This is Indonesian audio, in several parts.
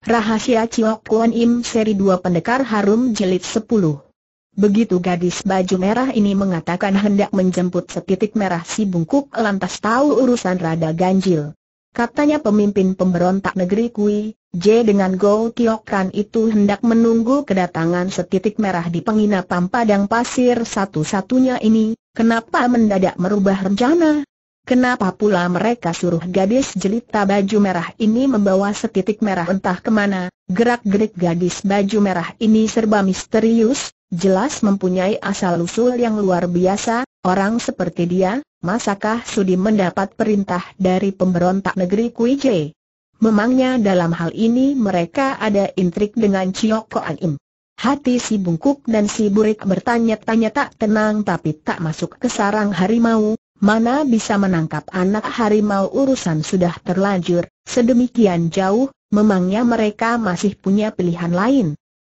Rahasia Chiok Kuan Im seri 2 Pendekar Harum Jelit 10 Begitu gadis baju merah ini mengatakan hendak menjemput setitik merah si bungkuk lantas tahu urusan rada ganjil. Katanya pemimpin pemberontak negeri Kui, J dengan Go Tiok Kan itu hendak menunggu kedatangan setitik merah di penginapan padang pasir satu-satunya ini, kenapa mendadak merubah rencana? Kenapa pula mereka suruh gadis jelita baju merah ini membawa setitik merah entah kemana? Gerak-gerik gadis baju merah ini serba misterius, jelas mempunyai asal-usul yang luar biasa, orang seperti dia, masakah sudi mendapat perintah dari pemberontak negeri Kui Memangnya dalam hal ini mereka ada intrik dengan Ko Koan Im. Hati si bungkuk dan si burik bertanya-tanya tak tenang tapi tak masuk ke sarang harimau, Mana bisa menangkap anak harimau urusan sudah terlanjur, sedemikian jauh, memangnya mereka masih punya pilihan lain.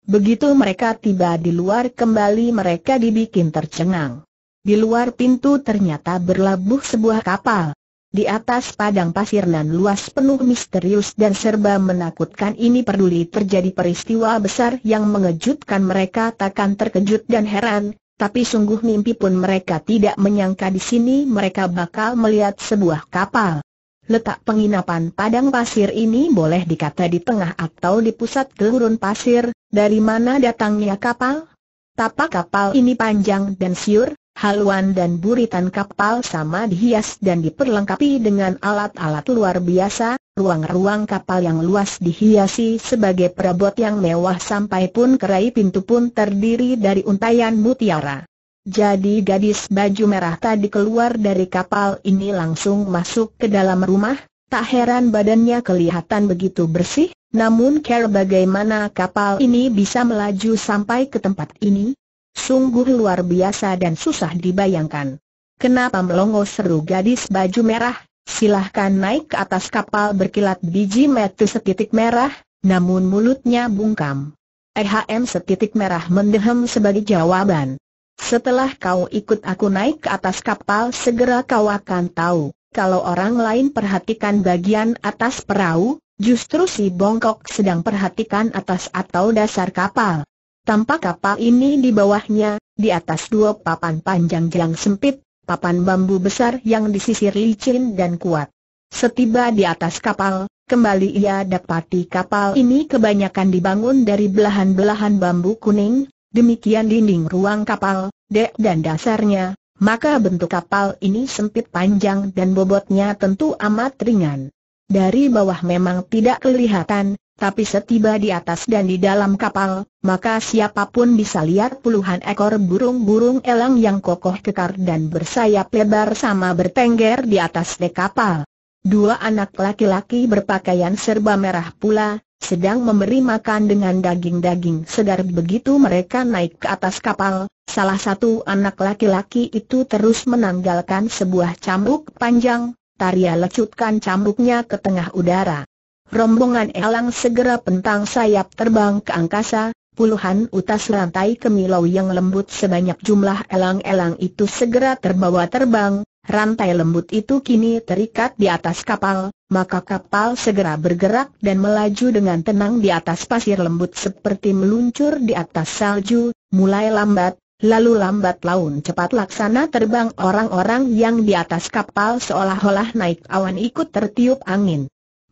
Begitu mereka tiba di luar kembali mereka dibikin tercengang. Di luar pintu ternyata berlabuh sebuah kapal. Di atas padang pasir nan luas penuh misterius dan serba menakutkan ini peduli terjadi peristiwa besar yang mengejutkan mereka takkan terkejut dan heran, tapi sungguh mimpi pun mereka tidak menyangka di sini mereka bakal melihat sebuah kapal. Letak penginapan padang pasir ini boleh dikata di tengah atau di pusat gurun pasir, dari mana datangnya kapal? Tapak kapal ini panjang dan siur, haluan dan buritan kapal sama dihias dan diperlengkapi dengan alat-alat luar biasa, Ruang-ruang kapal yang luas dihiasi sebagai perabot yang mewah sampai pun kerai pintu pun terdiri dari untayan mutiara. Jadi gadis baju merah tadi keluar dari kapal ini langsung masuk ke dalam rumah, tak heran badannya kelihatan begitu bersih, namun care bagaimana kapal ini bisa melaju sampai ke tempat ini? Sungguh luar biasa dan susah dibayangkan. Kenapa melongo seru gadis baju merah silahkan naik ke atas kapal berkilat biji metu setitik merah, namun mulutnya bungkam. EHM setitik merah mendehem sebagai jawaban. Setelah kau ikut aku naik ke atas kapal segera kau akan tahu, kalau orang lain perhatikan bagian atas perahu, justru si bongkok sedang perhatikan atas atau dasar kapal. Tampak kapal ini di bawahnya, di atas dua papan panjang jelang sempit, papan bambu besar yang disisir licin dan kuat. Setiba di atas kapal, kembali ia dapati kapal ini kebanyakan dibangun dari belahan-belahan bambu kuning, demikian dinding ruang kapal, dek dan dasarnya, maka bentuk kapal ini sempit panjang dan bobotnya tentu amat ringan. Dari bawah memang tidak kelihatan, tapi setiba di atas dan di dalam kapal, maka siapapun bisa lihat puluhan ekor burung-burung elang yang kokoh kekar dan bersayap lebar sama bertengger di atas dek kapal. Dua anak laki-laki berpakaian serba merah pula, sedang memberi makan dengan daging-daging segar begitu mereka naik ke atas kapal, salah satu anak laki-laki itu terus menanggalkan sebuah cambuk panjang, Taria lecutkan cambuknya ke tengah udara rombongan elang segera pentang sayap terbang ke angkasa, puluhan utas rantai kemilau yang lembut sebanyak jumlah elang-elang itu segera terbawa terbang, rantai lembut itu kini terikat di atas kapal, maka kapal segera bergerak dan melaju dengan tenang di atas pasir lembut seperti meluncur di atas salju, mulai lambat, Lalu lambat laun cepat laksana terbang orang-orang yang di atas kapal seolah-olah naik awan ikut tertiup angin.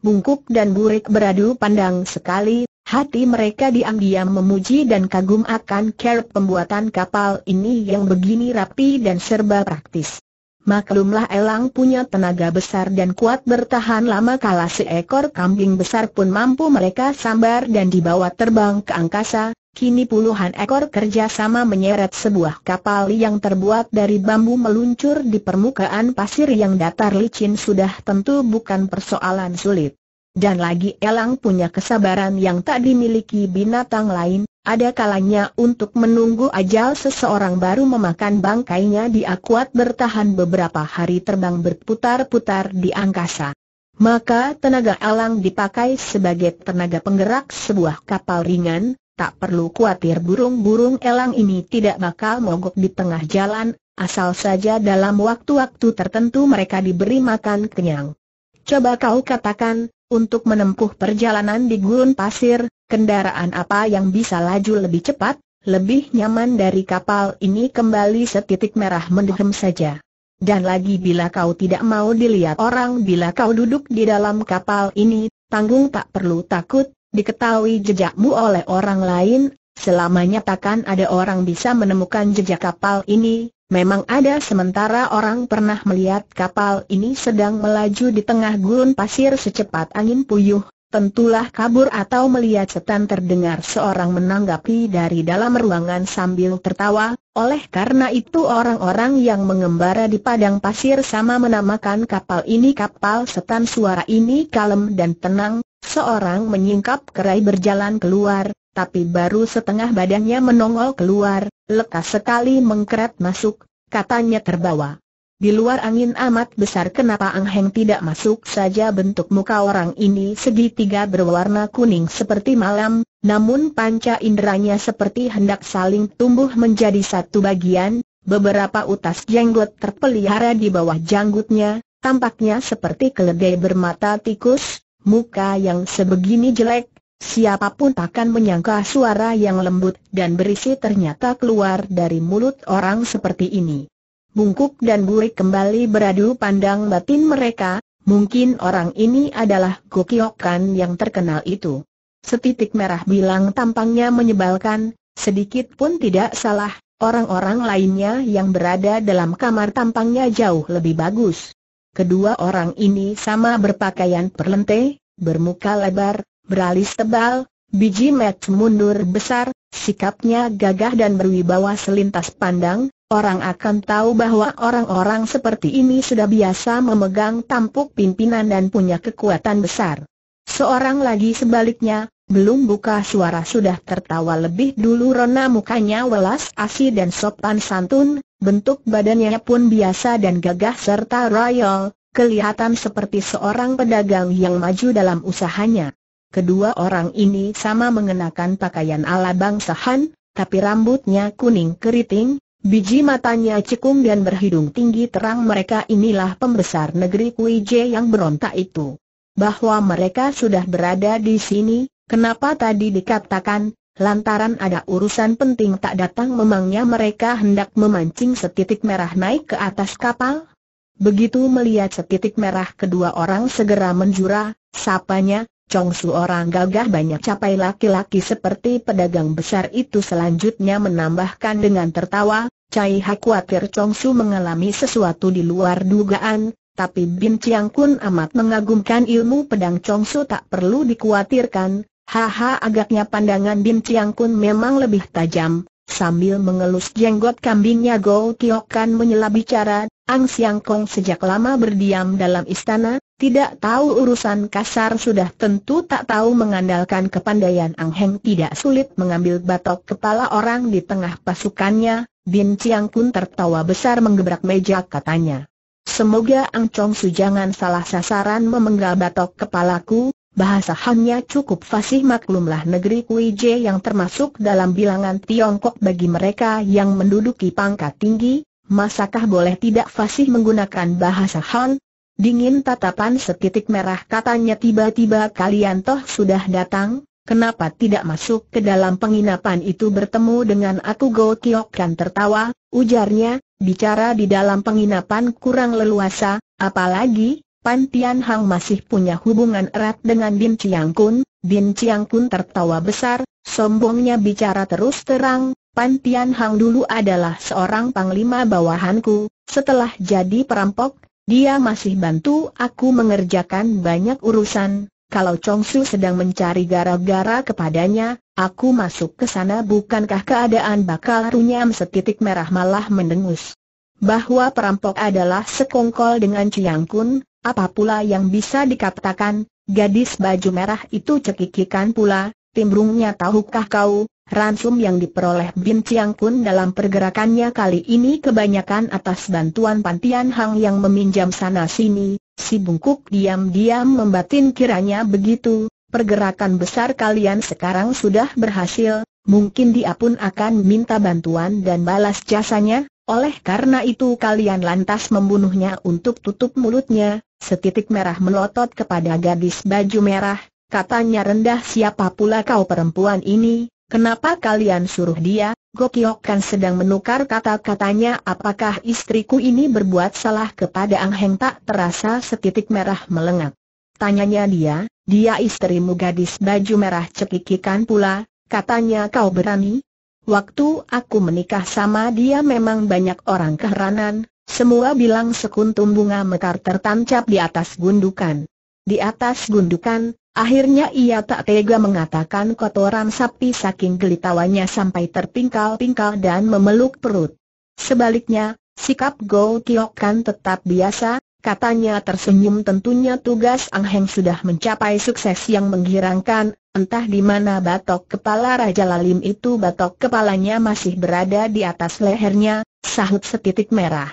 Bungkuk dan Burik beradu pandang sekali, hati mereka diam-diam memuji dan kagum akan care pembuatan kapal ini yang begini rapi dan serba praktis. Maklumlah Elang punya tenaga besar dan kuat bertahan lama kala seekor kambing besar pun mampu mereka sambar dan dibawa terbang ke angkasa, Kini puluhan ekor kerjasama menyeret sebuah kapal yang terbuat dari bambu meluncur di permukaan pasir yang datar licin sudah tentu bukan persoalan sulit. Dan lagi Elang punya kesabaran yang tak dimiliki binatang lain, ada kalanya untuk menunggu ajal seseorang baru memakan bangkainya dia kuat bertahan beberapa hari terbang berputar-putar di angkasa. Maka tenaga elang dipakai sebagai tenaga penggerak sebuah kapal ringan, tak perlu khawatir burung-burung elang ini tidak bakal mogok di tengah jalan, asal saja dalam waktu-waktu tertentu mereka diberi makan kenyang. Coba kau katakan, untuk menempuh perjalanan di gurun pasir, kendaraan apa yang bisa laju lebih cepat, lebih nyaman dari kapal ini kembali setitik merah mendehem saja. Dan lagi bila kau tidak mau dilihat orang bila kau duduk di dalam kapal ini, tanggung tak perlu takut, diketahui jejakmu oleh orang lain, selamanya takkan ada orang bisa menemukan jejak kapal ini, memang ada sementara orang pernah melihat kapal ini sedang melaju di tengah gurun pasir secepat angin puyuh, tentulah kabur atau melihat setan terdengar seorang menanggapi dari dalam ruangan sambil tertawa, oleh karena itu orang-orang yang mengembara di padang pasir sama menamakan kapal ini kapal setan suara ini kalem dan tenang, Seorang menyingkap kerai berjalan keluar, tapi baru setengah badannya menongol keluar, lekas sekali mengkeret masuk, katanya terbawa. Di luar angin amat besar kenapa Ang Heng tidak masuk saja bentuk muka orang ini segitiga berwarna kuning seperti malam, namun panca inderanya seperti hendak saling tumbuh menjadi satu bagian, beberapa utas jenggot terpelihara di bawah janggutnya, tampaknya seperti keledai bermata tikus, muka yang sebegini jelek, siapapun takkan menyangka suara yang lembut dan berisi ternyata keluar dari mulut orang seperti ini. Bungkuk dan burik kembali beradu pandang batin mereka, mungkin orang ini adalah Gokiokan yang terkenal itu. Setitik merah bilang tampangnya menyebalkan, sedikit pun tidak salah, orang-orang lainnya yang berada dalam kamar tampangnya jauh lebih bagus. Kedua orang ini sama berpakaian perlente, bermuka lebar, beralis tebal, biji met mundur besar, sikapnya gagah dan berwibawa selintas pandang, orang akan tahu bahwa orang-orang seperti ini sudah biasa memegang tampuk pimpinan dan punya kekuatan besar. Seorang lagi sebaliknya, belum buka suara sudah tertawa lebih dulu Rona mukanya welas asih dan sopan santun, bentuk badannya pun biasa dan gagah serta royal, kelihatan seperti seorang pedagang yang maju dalam usahanya. Kedua orang ini sama mengenakan pakaian ala bangsa Han, tapi rambutnya kuning keriting, biji matanya cekung dan berhidung tinggi terang mereka inilah pembesar negeri Kuije yang berontak itu. Bahwa mereka sudah berada di sini, kenapa tadi dikatakan lantaran ada urusan penting tak datang memangnya mereka hendak memancing setitik merah naik ke atas kapal? Begitu melihat setitik merah kedua orang segera menjura, sapanya, Congsu orang gagah banyak capai laki-laki seperti pedagang besar itu selanjutnya menambahkan dengan tertawa, Cai Ha khawatir Congsu mengalami sesuatu di luar dugaan, tapi Bin Chiang Kun amat mengagumkan ilmu pedang Congsu tak perlu dikhawatirkan, Haha agaknya pandangan Bin Chiang Kun memang lebih tajam, sambil mengelus jenggot kambingnya Go Kan menyela bicara, Ang Siang Kong sejak lama berdiam dalam istana, tidak tahu urusan kasar sudah tentu tak tahu mengandalkan kepandaian Ang Heng tidak sulit mengambil batok kepala orang di tengah pasukannya, Bin Chiang Kun tertawa besar menggebrak meja katanya. Semoga Ang Chong Su jangan salah sasaran memenggal batok kepalaku, Bahasa Hanya cukup fasih maklumlah negeri Je yang termasuk dalam bilangan Tiongkok bagi mereka yang menduduki pangkat tinggi, masakah boleh tidak fasih menggunakan bahasa Han? Dingin tatapan setitik merah katanya tiba-tiba kalian toh sudah datang, kenapa tidak masuk ke dalam penginapan itu bertemu dengan aku Go Kiok kan tertawa, ujarnya, bicara di dalam penginapan kurang leluasa, apalagi, Pan Tian Hang masih punya hubungan erat dengan Bin Chiang Kun. Bin Chiang Kun tertawa besar, sombongnya bicara terus terang, Pan Tian Hang dulu adalah seorang panglima bawahanku, setelah jadi perampok, dia masih bantu aku mengerjakan banyak urusan. Kalau Chong Su sedang mencari gara-gara kepadanya, aku masuk ke sana bukankah keadaan bakal runyam setitik merah malah mendengus. Bahwa perampok adalah sekongkol dengan Chiang Kun, apa pula yang bisa dikatakan, gadis baju merah itu cekikikan pula, timbrungnya tahukah kau, ransum yang diperoleh Bin Chiang Kun dalam pergerakannya kali ini kebanyakan atas bantuan Pantian Hang yang meminjam sana-sini, si bungkuk diam-diam membatin kiranya begitu, pergerakan besar kalian sekarang sudah berhasil, mungkin dia pun akan minta bantuan dan balas jasanya, oleh karena itu kalian lantas membunuhnya untuk tutup mulutnya, Setitik merah melotot kepada gadis baju merah, katanya rendah siapa pula kau perempuan ini, kenapa kalian suruh dia, Gokiok kan sedang menukar kata-katanya apakah istriku ini berbuat salah kepada Ang Heng tak terasa setitik merah melengak. Tanyanya dia, dia istrimu gadis baju merah cekikikan pula, katanya kau berani? Waktu aku menikah sama dia memang banyak orang keheranan, semua bilang sekuntum bunga mekar tertancap di atas gundukan. Di atas gundukan, akhirnya ia tak tega mengatakan kotoran sapi saking gelitawannya sampai terpingkal-pingkal dan memeluk perut. Sebaliknya, sikap Go Kiok kan tetap biasa, katanya tersenyum tentunya tugas Ang Heng sudah mencapai sukses yang menggirangkan. entah di mana batok kepala Raja Lalim itu batok kepalanya masih berada di atas lehernya, sahut setitik merah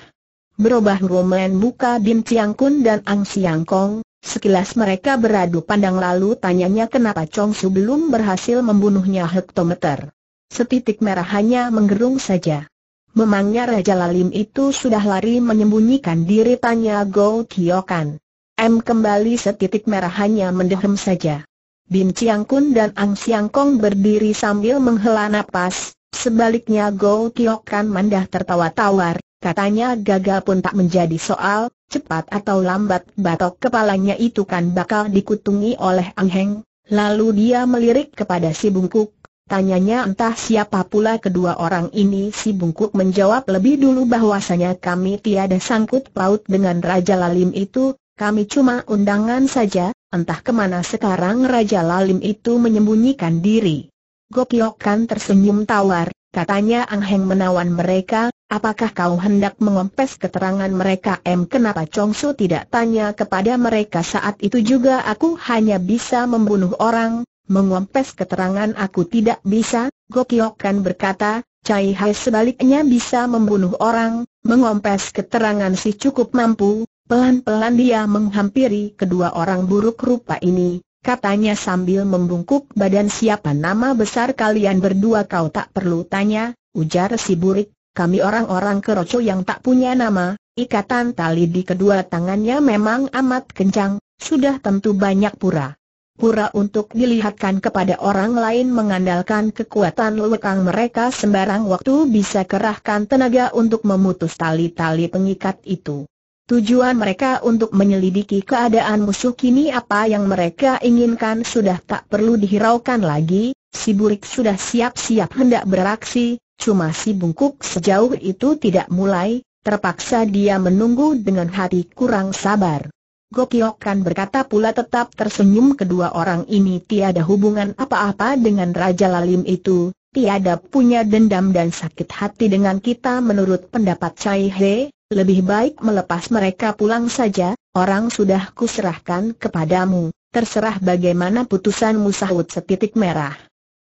berubah Roman buka Bim Tiang Kun dan Ang Siang Kong, sekilas mereka beradu pandang lalu tanyanya kenapa Chong Su belum berhasil membunuhnya hektometer. Setitik merah hanya menggerung saja. Memangnya Raja Lalim itu sudah lari menyembunyikan diri tanya Go Kan. M kembali setitik merah hanya mendehem saja. Bim Chiang Kun dan Ang Siang Kong berdiri sambil menghela napas, sebaliknya Go Kan mandah tertawa tawar, Katanya gagal pun tak menjadi soal, cepat atau lambat batok kepalanya itu kan bakal dikutungi oleh Ang Heng. Lalu dia melirik kepada si bungkuk, tanyanya entah siapa pula kedua orang ini si bungkuk menjawab lebih dulu bahwasanya kami tiada sangkut paut dengan Raja Lalim itu, kami cuma undangan saja, entah kemana sekarang Raja Lalim itu menyembunyikan diri. Gokyokan tersenyum tawar, katanya Ang Heng menawan mereka, Apakah kau hendak mengompes keterangan mereka? M. Kenapa Su tidak tanya kepada mereka saat itu juga aku hanya bisa membunuh orang, mengompes keterangan aku tidak bisa, Gokyok kan berkata, Cai Hai sebaliknya bisa membunuh orang, mengompes keterangan si cukup mampu, pelan-pelan dia menghampiri kedua orang buruk rupa ini, katanya sambil membungkuk badan siapa nama besar kalian berdua kau tak perlu tanya, ujar si burik, kami orang-orang keroco yang tak punya nama, ikatan tali di kedua tangannya memang amat kencang, sudah tentu banyak pura. Pura untuk dilihatkan kepada orang lain mengandalkan kekuatan lekang mereka sembarang waktu bisa kerahkan tenaga untuk memutus tali-tali pengikat itu. Tujuan mereka untuk menyelidiki keadaan musuh kini apa yang mereka inginkan sudah tak perlu dihiraukan lagi, si burik sudah siap-siap hendak beraksi, Cuma si bungkuk sejauh itu tidak mulai, terpaksa dia menunggu dengan hati kurang sabar. Gokiokan berkata pula tetap tersenyum kedua orang ini tiada hubungan apa-apa dengan Raja Lalim itu, tiada punya dendam dan sakit hati dengan kita menurut pendapat Cai He, lebih baik melepas mereka pulang saja, orang sudah kuserahkan kepadamu, terserah bagaimana putusan sahut setitik merah.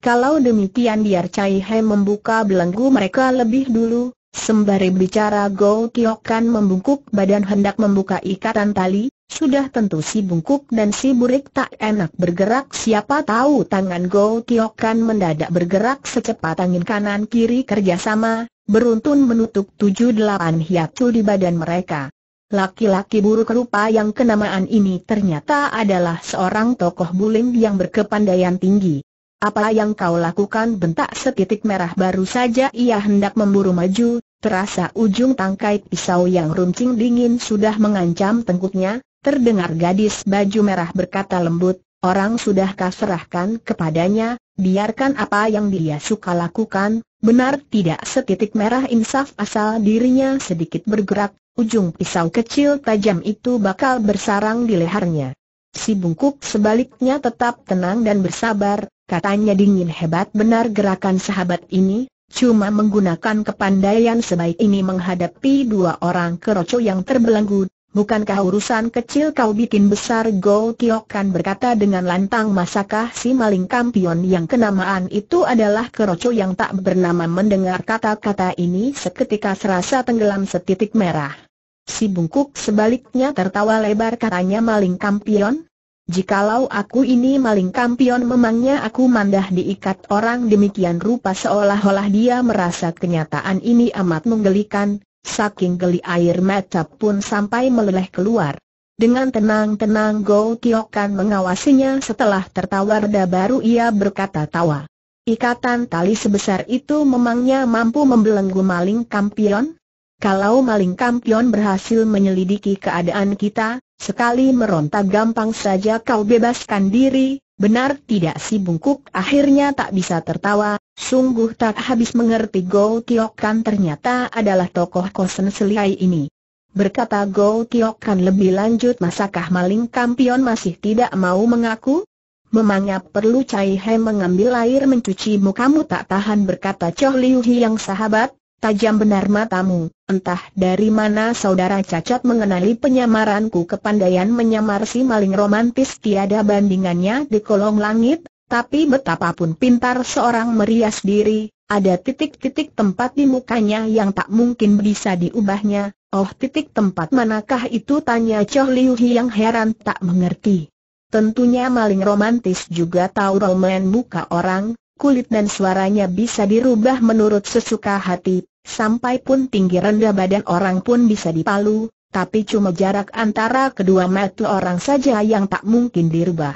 Kalau demikian biar Cai He membuka belenggu mereka lebih dulu, sembari bicara Go Tiok Kan membungkuk badan hendak membuka ikatan tali, sudah tentu si bungkuk dan si burik tak enak bergerak siapa tahu tangan Go Tiok Kan mendadak bergerak secepat angin kanan kiri kerjasama, beruntun menutup tujuh delapan hiacu di badan mereka. Laki-laki buruk rupa yang kenamaan ini ternyata adalah seorang tokoh bulim yang berkepandaian tinggi. Apa yang kau lakukan bentak setitik merah baru saja ia hendak memburu maju, terasa ujung tangkai pisau yang runcing dingin sudah mengancam tengkuknya, terdengar gadis baju merah berkata lembut, orang sudah kau serahkan kepadanya, biarkan apa yang dia suka lakukan, benar tidak setitik merah insaf asal dirinya sedikit bergerak, ujung pisau kecil tajam itu bakal bersarang di lehernya. Si bungkuk sebaliknya tetap tenang dan bersabar, katanya dingin hebat benar gerakan sahabat ini, cuma menggunakan kepandaian sebaik ini menghadapi dua orang keroco yang terbelenggu, Bukankah urusan kecil kau bikin besar Go Kiokan berkata dengan lantang masakah si maling kampion yang kenamaan itu adalah keroco yang tak bernama mendengar kata-kata ini seketika serasa tenggelam setitik merah. Si bungkuk sebaliknya tertawa lebar katanya maling kampion, Jikalau aku ini maling kampion memangnya aku mandah diikat orang demikian rupa seolah-olah dia merasa kenyataan ini amat menggelikan, saking geli air mata pun sampai meleleh keluar. Dengan tenang-tenang Go Kiokan mengawasinya setelah tertawa reda baru ia berkata tawa. Ikatan tali sebesar itu memangnya mampu membelenggu maling kampion? Kalau maling kampion berhasil menyelidiki keadaan kita, Sekali meronta gampang saja kau bebaskan diri, benar tidak si bungkuk akhirnya tak bisa tertawa, sungguh tak habis mengerti Go Tio Kan ternyata adalah tokoh kosen selihai ini. Berkata Go Tio Kan lebih lanjut masakah maling kampion masih tidak mau mengaku? Memangnya perlu Cai He mengambil air mencuci mukamu tak tahan berkata Choh Liu Hi yang sahabat, Tajam benar matamu, entah dari mana saudara cacat mengenali penyamaranku kepandaian menyamar si maling romantis tiada bandingannya di kolong langit, tapi betapapun pintar seorang merias diri, ada titik-titik tempat di mukanya yang tak mungkin bisa diubahnya, oh titik tempat manakah itu tanya Choh Liu yang heran tak mengerti. Tentunya maling romantis juga tahu roman muka orang, kulit dan suaranya bisa dirubah menurut sesuka hati, sampai pun tinggi rendah badan orang pun bisa dipalu, tapi cuma jarak antara kedua mata orang saja yang tak mungkin dirubah.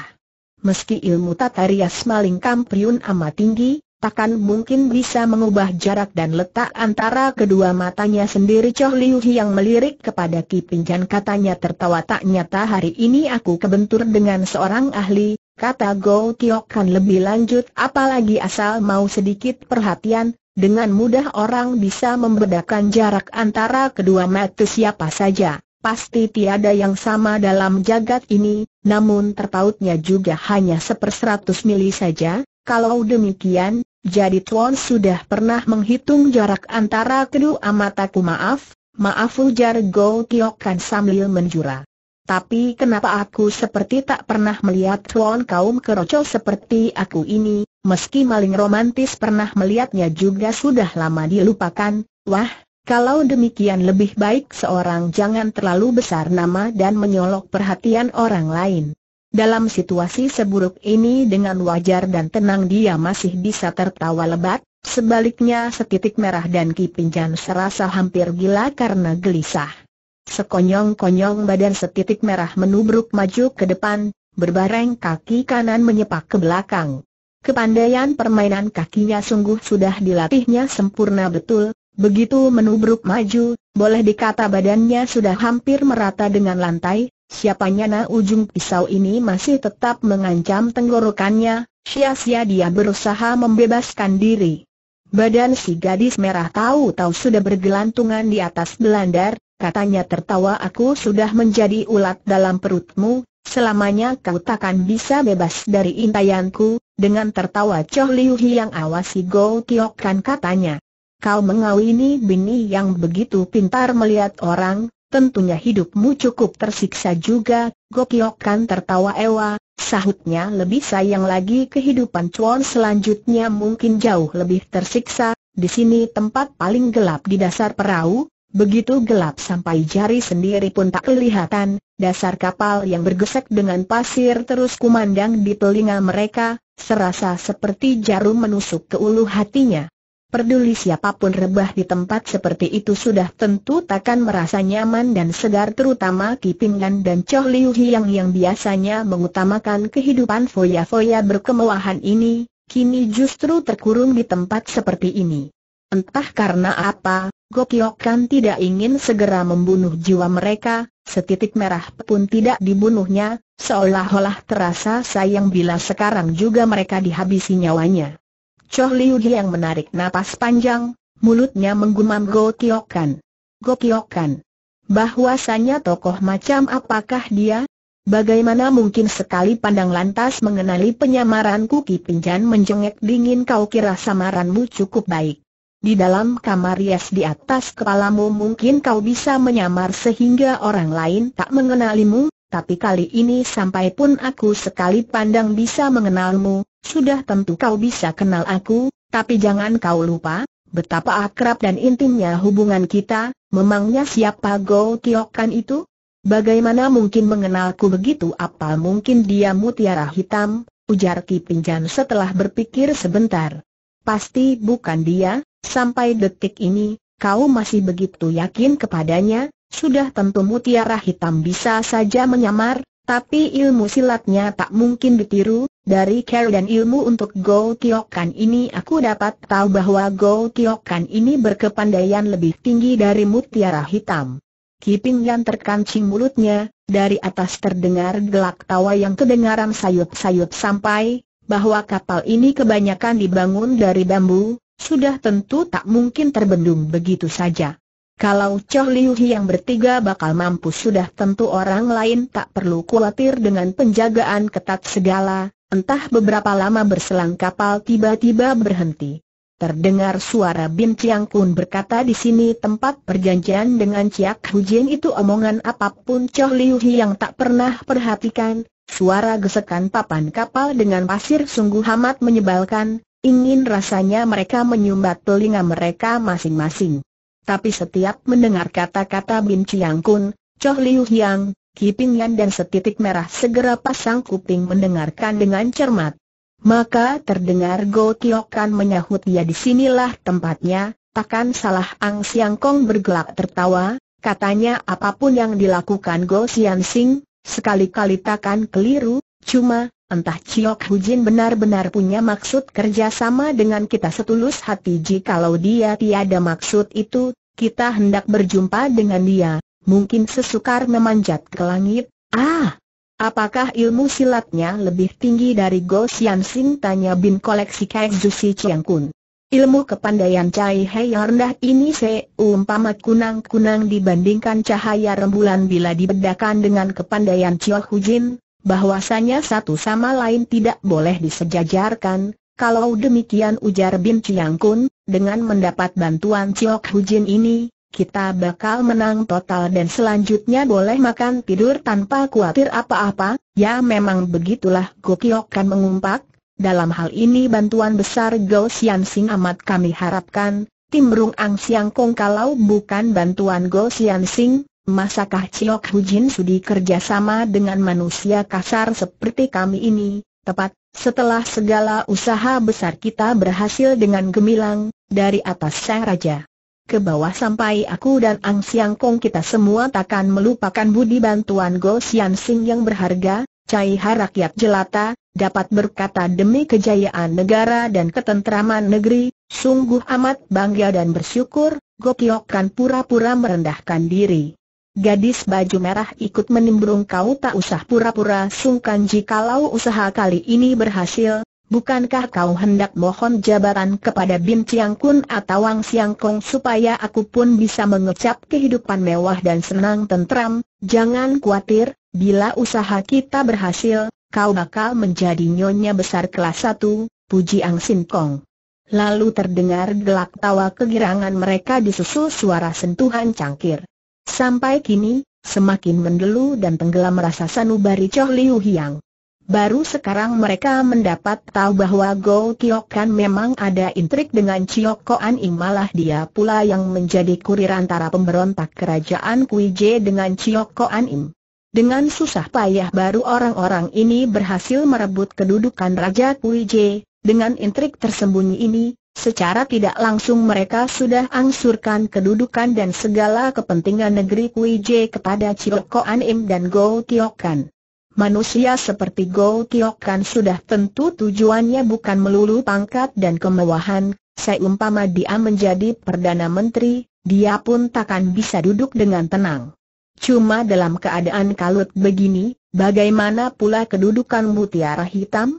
Meski ilmu tata rias maling kampriun amat tinggi, takkan mungkin bisa mengubah jarak dan letak antara kedua matanya sendiri Choh Liu yang melirik kepada Ki Pinjan katanya tertawa tak nyata hari ini aku kebentur dengan seorang ahli, kata Go Tiokan lebih lanjut apalagi asal mau sedikit perhatian, dengan mudah orang bisa membedakan jarak antara kedua mata siapa saja. Pasti tiada yang sama dalam jagat ini, namun terpautnya juga hanya seperseratus mili saja, kalau demikian, jadi Tuan sudah pernah menghitung jarak antara kedua mataku maaf, maaf ujar Go Tiokan sambil menjura. Tapi kenapa aku seperti tak pernah melihat tuan kaum keroco seperti aku ini, meski maling romantis pernah melihatnya juga sudah lama dilupakan, wah, kalau demikian lebih baik seorang jangan terlalu besar nama dan menyolok perhatian orang lain. Dalam situasi seburuk ini dengan wajar dan tenang dia masih bisa tertawa lebat, sebaliknya setitik merah dan Kipinjan serasa hampir gila karena gelisah. Sekonyong-konyong badan setitik merah menubruk maju ke depan, berbareng kaki kanan menyepak ke belakang. Kepandaian permainan kakinya sungguh sudah dilatihnya sempurna betul, begitu menubruk maju, boleh dikata badannya sudah hampir merata dengan lantai, siapanya na ujung pisau ini masih tetap mengancam tenggorokannya, sia-sia dia berusaha membebaskan diri. Badan si gadis merah tahu-tahu sudah bergelantungan di atas belandar, katanya tertawa aku sudah menjadi ulat dalam perutmu, selamanya kau takkan bisa bebas dari intayanku, dengan tertawa Choh Liu Hi yang awasi Go Tiok kan katanya. Kau mengawini bini yang begitu pintar melihat orang, tentunya hidupmu cukup tersiksa juga, Go Tiok kan tertawa ewa, sahutnya lebih sayang lagi kehidupan cuan selanjutnya mungkin jauh lebih tersiksa, di sini tempat paling gelap di dasar perahu, Begitu gelap sampai jari sendiri pun tak kelihatan, dasar kapal yang bergesek dengan pasir terus kumandang di telinga mereka, serasa seperti jarum menusuk ke ulu hatinya. Peduli siapapun rebah di tempat seperti itu sudah tentu takkan merasa nyaman dan segar terutama Kipingan dan Choh Liu Hiang yang biasanya mengutamakan kehidupan foya-foya berkemewahan ini, kini justru terkurung di tempat seperti ini. Entah karena apa, Gokiokan tidak ingin segera membunuh jiwa mereka, setitik merah pun tidak dibunuhnya, seolah-olah terasa sayang bila sekarang juga mereka dihabisi nyawanya. Choh Liu yang menarik napas panjang, mulutnya menggumam Gokiokan. Gokiokan, Bahwasanya tokoh macam apakah dia? Bagaimana mungkin sekali pandang lantas mengenali penyamaran Kuki Pinjan menjengek dingin kau kira samaranmu cukup baik. Di dalam kamar yes di atas kepalamu mungkin kau bisa menyamar sehingga orang lain tak mengenalimu, tapi kali ini sampai pun aku sekali pandang bisa mengenalmu, sudah tentu kau bisa kenal aku, tapi jangan kau lupa, betapa akrab dan intimnya hubungan kita, memangnya siapa Go kan itu? Bagaimana mungkin mengenalku begitu apa mungkin dia mutiara hitam, ujar Ki Pinjan setelah berpikir sebentar. Pasti bukan dia, Sampai detik ini, kau masih begitu yakin kepadanya, sudah tentu mutiara hitam bisa saja menyamar, tapi ilmu silatnya tak mungkin ditiru, dari care dan ilmu untuk Go Tiokan ini aku dapat tahu bahwa Go Tiokan ini berkepandaian lebih tinggi dari mutiara hitam. Kiping yang terkancing mulutnya, dari atas terdengar gelak tawa yang kedengaran sayup-sayup sampai, bahwa kapal ini kebanyakan dibangun dari bambu, sudah tentu tak mungkin terbendung begitu saja. Kalau Choh Liu yang bertiga bakal mampu, sudah tentu orang lain tak perlu khawatir dengan penjagaan ketat segala, entah beberapa lama berselang kapal tiba-tiba berhenti. Terdengar suara Bin Chiang Kun berkata di sini tempat perjanjian dengan Hu Hujin itu omongan apapun Choh Liu yang tak pernah perhatikan, suara gesekan papan kapal dengan pasir sungguh amat menyebalkan, Ingin rasanya mereka menyumbat telinga mereka masing-masing. Tapi setiap mendengar kata-kata Bin Chiang Kun, Choh Liu Yang, Kiping Yan dan setitik merah segera pasang kuping mendengarkan dengan cermat. Maka terdengar Go Kan menyahut ya disinilah tempatnya, takkan salah Ang Siang Kong bergelak tertawa, katanya apapun yang dilakukan Go Sian Sing, sekali-kali takkan keliru, cuma, Entah Chiok Hujin benar-benar punya maksud kerjasama dengan kita setulus hati jikalau dia tiada maksud itu, kita hendak berjumpa dengan dia, mungkin sesukar memanjat ke langit. Ah! Apakah ilmu silatnya lebih tinggi dari Go Xian Sing? Tanya bin koleksi Kai Zusi Chiang Kun. Ilmu kepandaian Cai Hei yang rendah ini seumpama kunang-kunang dibandingkan cahaya rembulan bila dibedakan dengan kepandaian Chiok Hujin, bahwasanya satu sama lain tidak boleh disejajarkan, kalau demikian ujar Bin Chiang Kun, dengan mendapat bantuan Chiok Hujin ini, kita bakal menang total dan selanjutnya boleh makan tidur tanpa khawatir apa-apa, ya memang begitulah Gokiok kan mengumpat. dalam hal ini bantuan besar Gao Xian Sing amat kami harapkan, Tim Rung Ang Siang Kong kalau bukan bantuan Gao Xian Sing, Masakah Ciok Hujin sudi kerjasama dengan manusia kasar seperti kami ini? Tepat, setelah segala usaha besar kita berhasil dengan gemilang, dari atas sang raja ke bawah sampai aku dan Ang Siang Kong kita semua takkan melupakan budi bantuan Go Sian Sing yang berharga, Ha rakyat jelata, dapat berkata demi kejayaan negara dan ketentraman negeri, sungguh amat bangga dan bersyukur, Kiok kan pura-pura merendahkan diri. Gadis baju merah ikut menimbrung kau tak usah pura-pura sungkan jikalau usaha kali ini berhasil, bukankah kau hendak mohon jabatan kepada Bin Chiang Kun atau Wang Siang Kong supaya aku pun bisa mengecap kehidupan mewah dan senang tentram, jangan khawatir, bila usaha kita berhasil, kau bakal menjadi nyonya besar kelas satu, puji Ang Sin Kong. Lalu terdengar gelak tawa kegirangan mereka disusul suara sentuhan cangkir. Sampai kini, semakin mendelu dan tenggelam rasa sanubari Choh Liu Hiang. Baru sekarang mereka mendapat tahu bahwa Go kan memang ada intrik dengan Ko Koan Ing malah dia pula yang menjadi kurir antara pemberontak kerajaan Kui Je dengan Ko Koan Ing. Dengan susah payah baru orang-orang ini berhasil merebut kedudukan Raja Kui Je, dengan intrik tersembunyi ini, Secara tidak langsung mereka sudah angsurkan kedudukan dan segala kepentingan negeri Kui kepada Chiok Koan dan Go Tiok kan. Manusia seperti Go Tiok kan sudah tentu tujuannya bukan melulu pangkat dan kemewahan, seumpama dia menjadi Perdana Menteri, dia pun takkan bisa duduk dengan tenang. Cuma dalam keadaan kalut begini, bagaimana pula kedudukan mutiara hitam?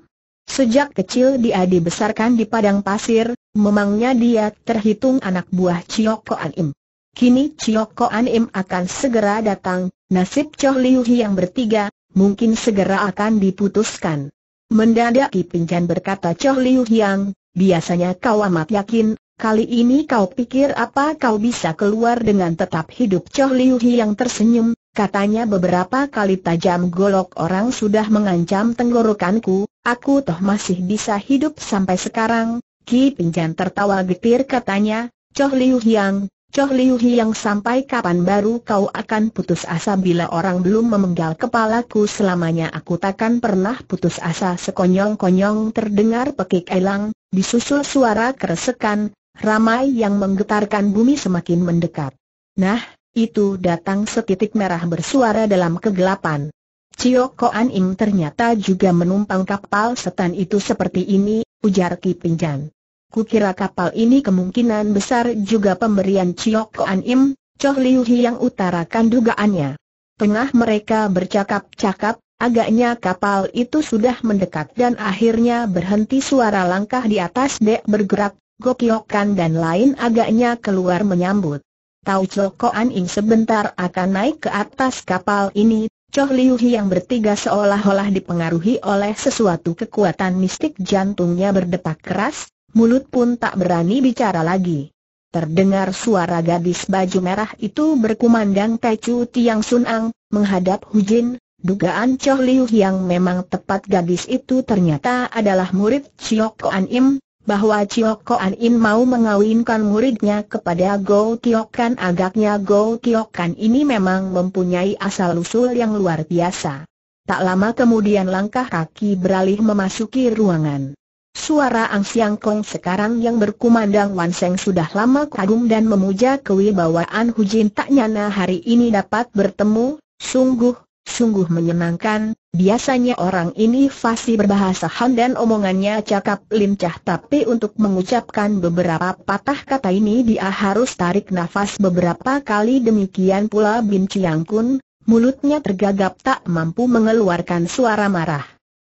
Sejak kecil dia dibesarkan di padang pasir, Memangnya dia terhitung anak buah Cioko Anim. Im. Kini Cioko Anim Im akan segera datang, nasib Choh Liu Hi yang bertiga, mungkin segera akan diputuskan. Mendadak Kipinjan berkata Choh Liu Hiang, biasanya kau amat yakin, kali ini kau pikir apa kau bisa keluar dengan tetap hidup Choh Liu yang tersenyum, katanya beberapa kali tajam golok orang sudah mengancam tenggorokanku, aku toh masih bisa hidup sampai sekarang, Ki Pinjan tertawa getir katanya, Choh Liu Hiang, Choh Liu Hiang sampai kapan baru kau akan putus asa bila orang belum memenggal kepalaku selamanya aku takkan pernah putus asa sekonyong-konyong terdengar pekik elang, disusul suara keresekan, ramai yang menggetarkan bumi semakin mendekat. Nah, itu datang setitik merah bersuara dalam kegelapan. Cio Koan Im ternyata juga menumpang kapal setan itu seperti ini, ujar Ki Pinjan. Kukira kapal ini kemungkinan besar juga pemberian Chiok An Im, Choh Liu Hi yang utarakan dugaannya. Tengah mereka bercakap-cakap, agaknya kapal itu sudah mendekat dan akhirnya berhenti suara langkah di atas dek bergerak, Gokiokan dan lain agaknya keluar menyambut. Tau Choko An Im sebentar akan naik ke atas kapal ini, Choh Liu Hi yang bertiga seolah-olah dipengaruhi oleh sesuatu kekuatan mistik jantungnya berdetak keras, mulut pun tak berani bicara lagi. Terdengar suara gadis baju merah itu berkumandang Kecu Tiang Sunang, menghadap Hu Jin. dugaan Choh Liu yang memang tepat gadis itu ternyata adalah murid Chiok An Im, bahwa Chiok An Im mau mengawinkan muridnya kepada Go Kan agaknya Go Kan ini memang mempunyai asal-usul yang luar biasa. Tak lama kemudian langkah kaki beralih memasuki ruangan. Suara Ang Siang Kong sekarang yang berkumandang Wan Seng sudah lama kagum dan memuja kewibawaan Hu Jin tak nyana hari ini dapat bertemu, sungguh, sungguh menyenangkan, biasanya orang ini fasih berbahasa Han dan omongannya cakap lincah tapi untuk mengucapkan beberapa patah kata ini dia harus tarik nafas beberapa kali demikian pula Bin Chiang Kun, mulutnya tergagap tak mampu mengeluarkan suara marah.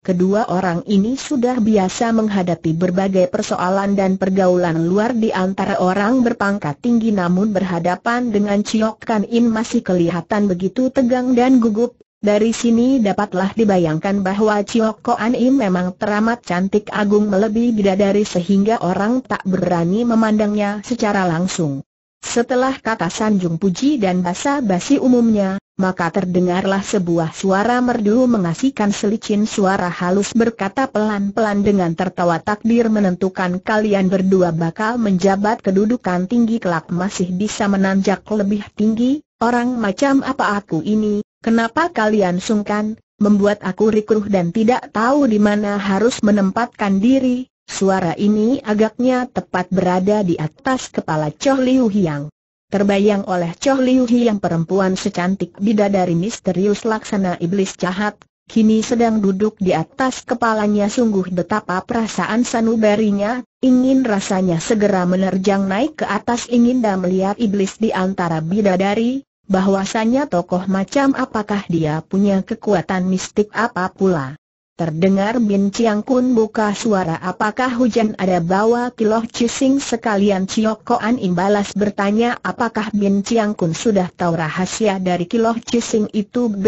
Kedua orang ini sudah biasa menghadapi berbagai persoalan dan pergaulan luar di antara orang berpangkat tinggi namun berhadapan dengan Ciok Kan In masih kelihatan begitu tegang dan gugup. Dari sini dapatlah dibayangkan bahwa Chiok kan In memang teramat cantik agung melebihi bidadari sehingga orang tak berani memandangnya secara langsung. Setelah kata sanjung puji dan basa-basi umumnya, maka terdengarlah sebuah suara merdu mengasihkan selicin suara halus berkata pelan-pelan dengan tertawa takdir menentukan kalian berdua bakal menjabat kedudukan tinggi kelak masih bisa menanjak lebih tinggi, orang macam apa aku ini, kenapa kalian sungkan, membuat aku rikuh dan tidak tahu di mana harus menempatkan diri, Suara ini agaknya tepat berada di atas kepala Choh Liu Hiang. Terbayang oleh Choh Liu Hiang perempuan secantik bidadari misterius laksana iblis jahat, kini sedang duduk di atas kepalanya sungguh betapa perasaan sanubarinya, ingin rasanya segera menerjang naik ke atas ingin dan melihat iblis di antara bidadari, bahwasanya tokoh macam apakah dia punya kekuatan mistik apa pula. Terdengar Bin Chiang Kun buka suara apakah hujan ada bawa kiloh cising sekalian Chiok Koan imbalas bertanya apakah Bin Chiang Kun sudah tahu rahasia dari kiloh cising itu B.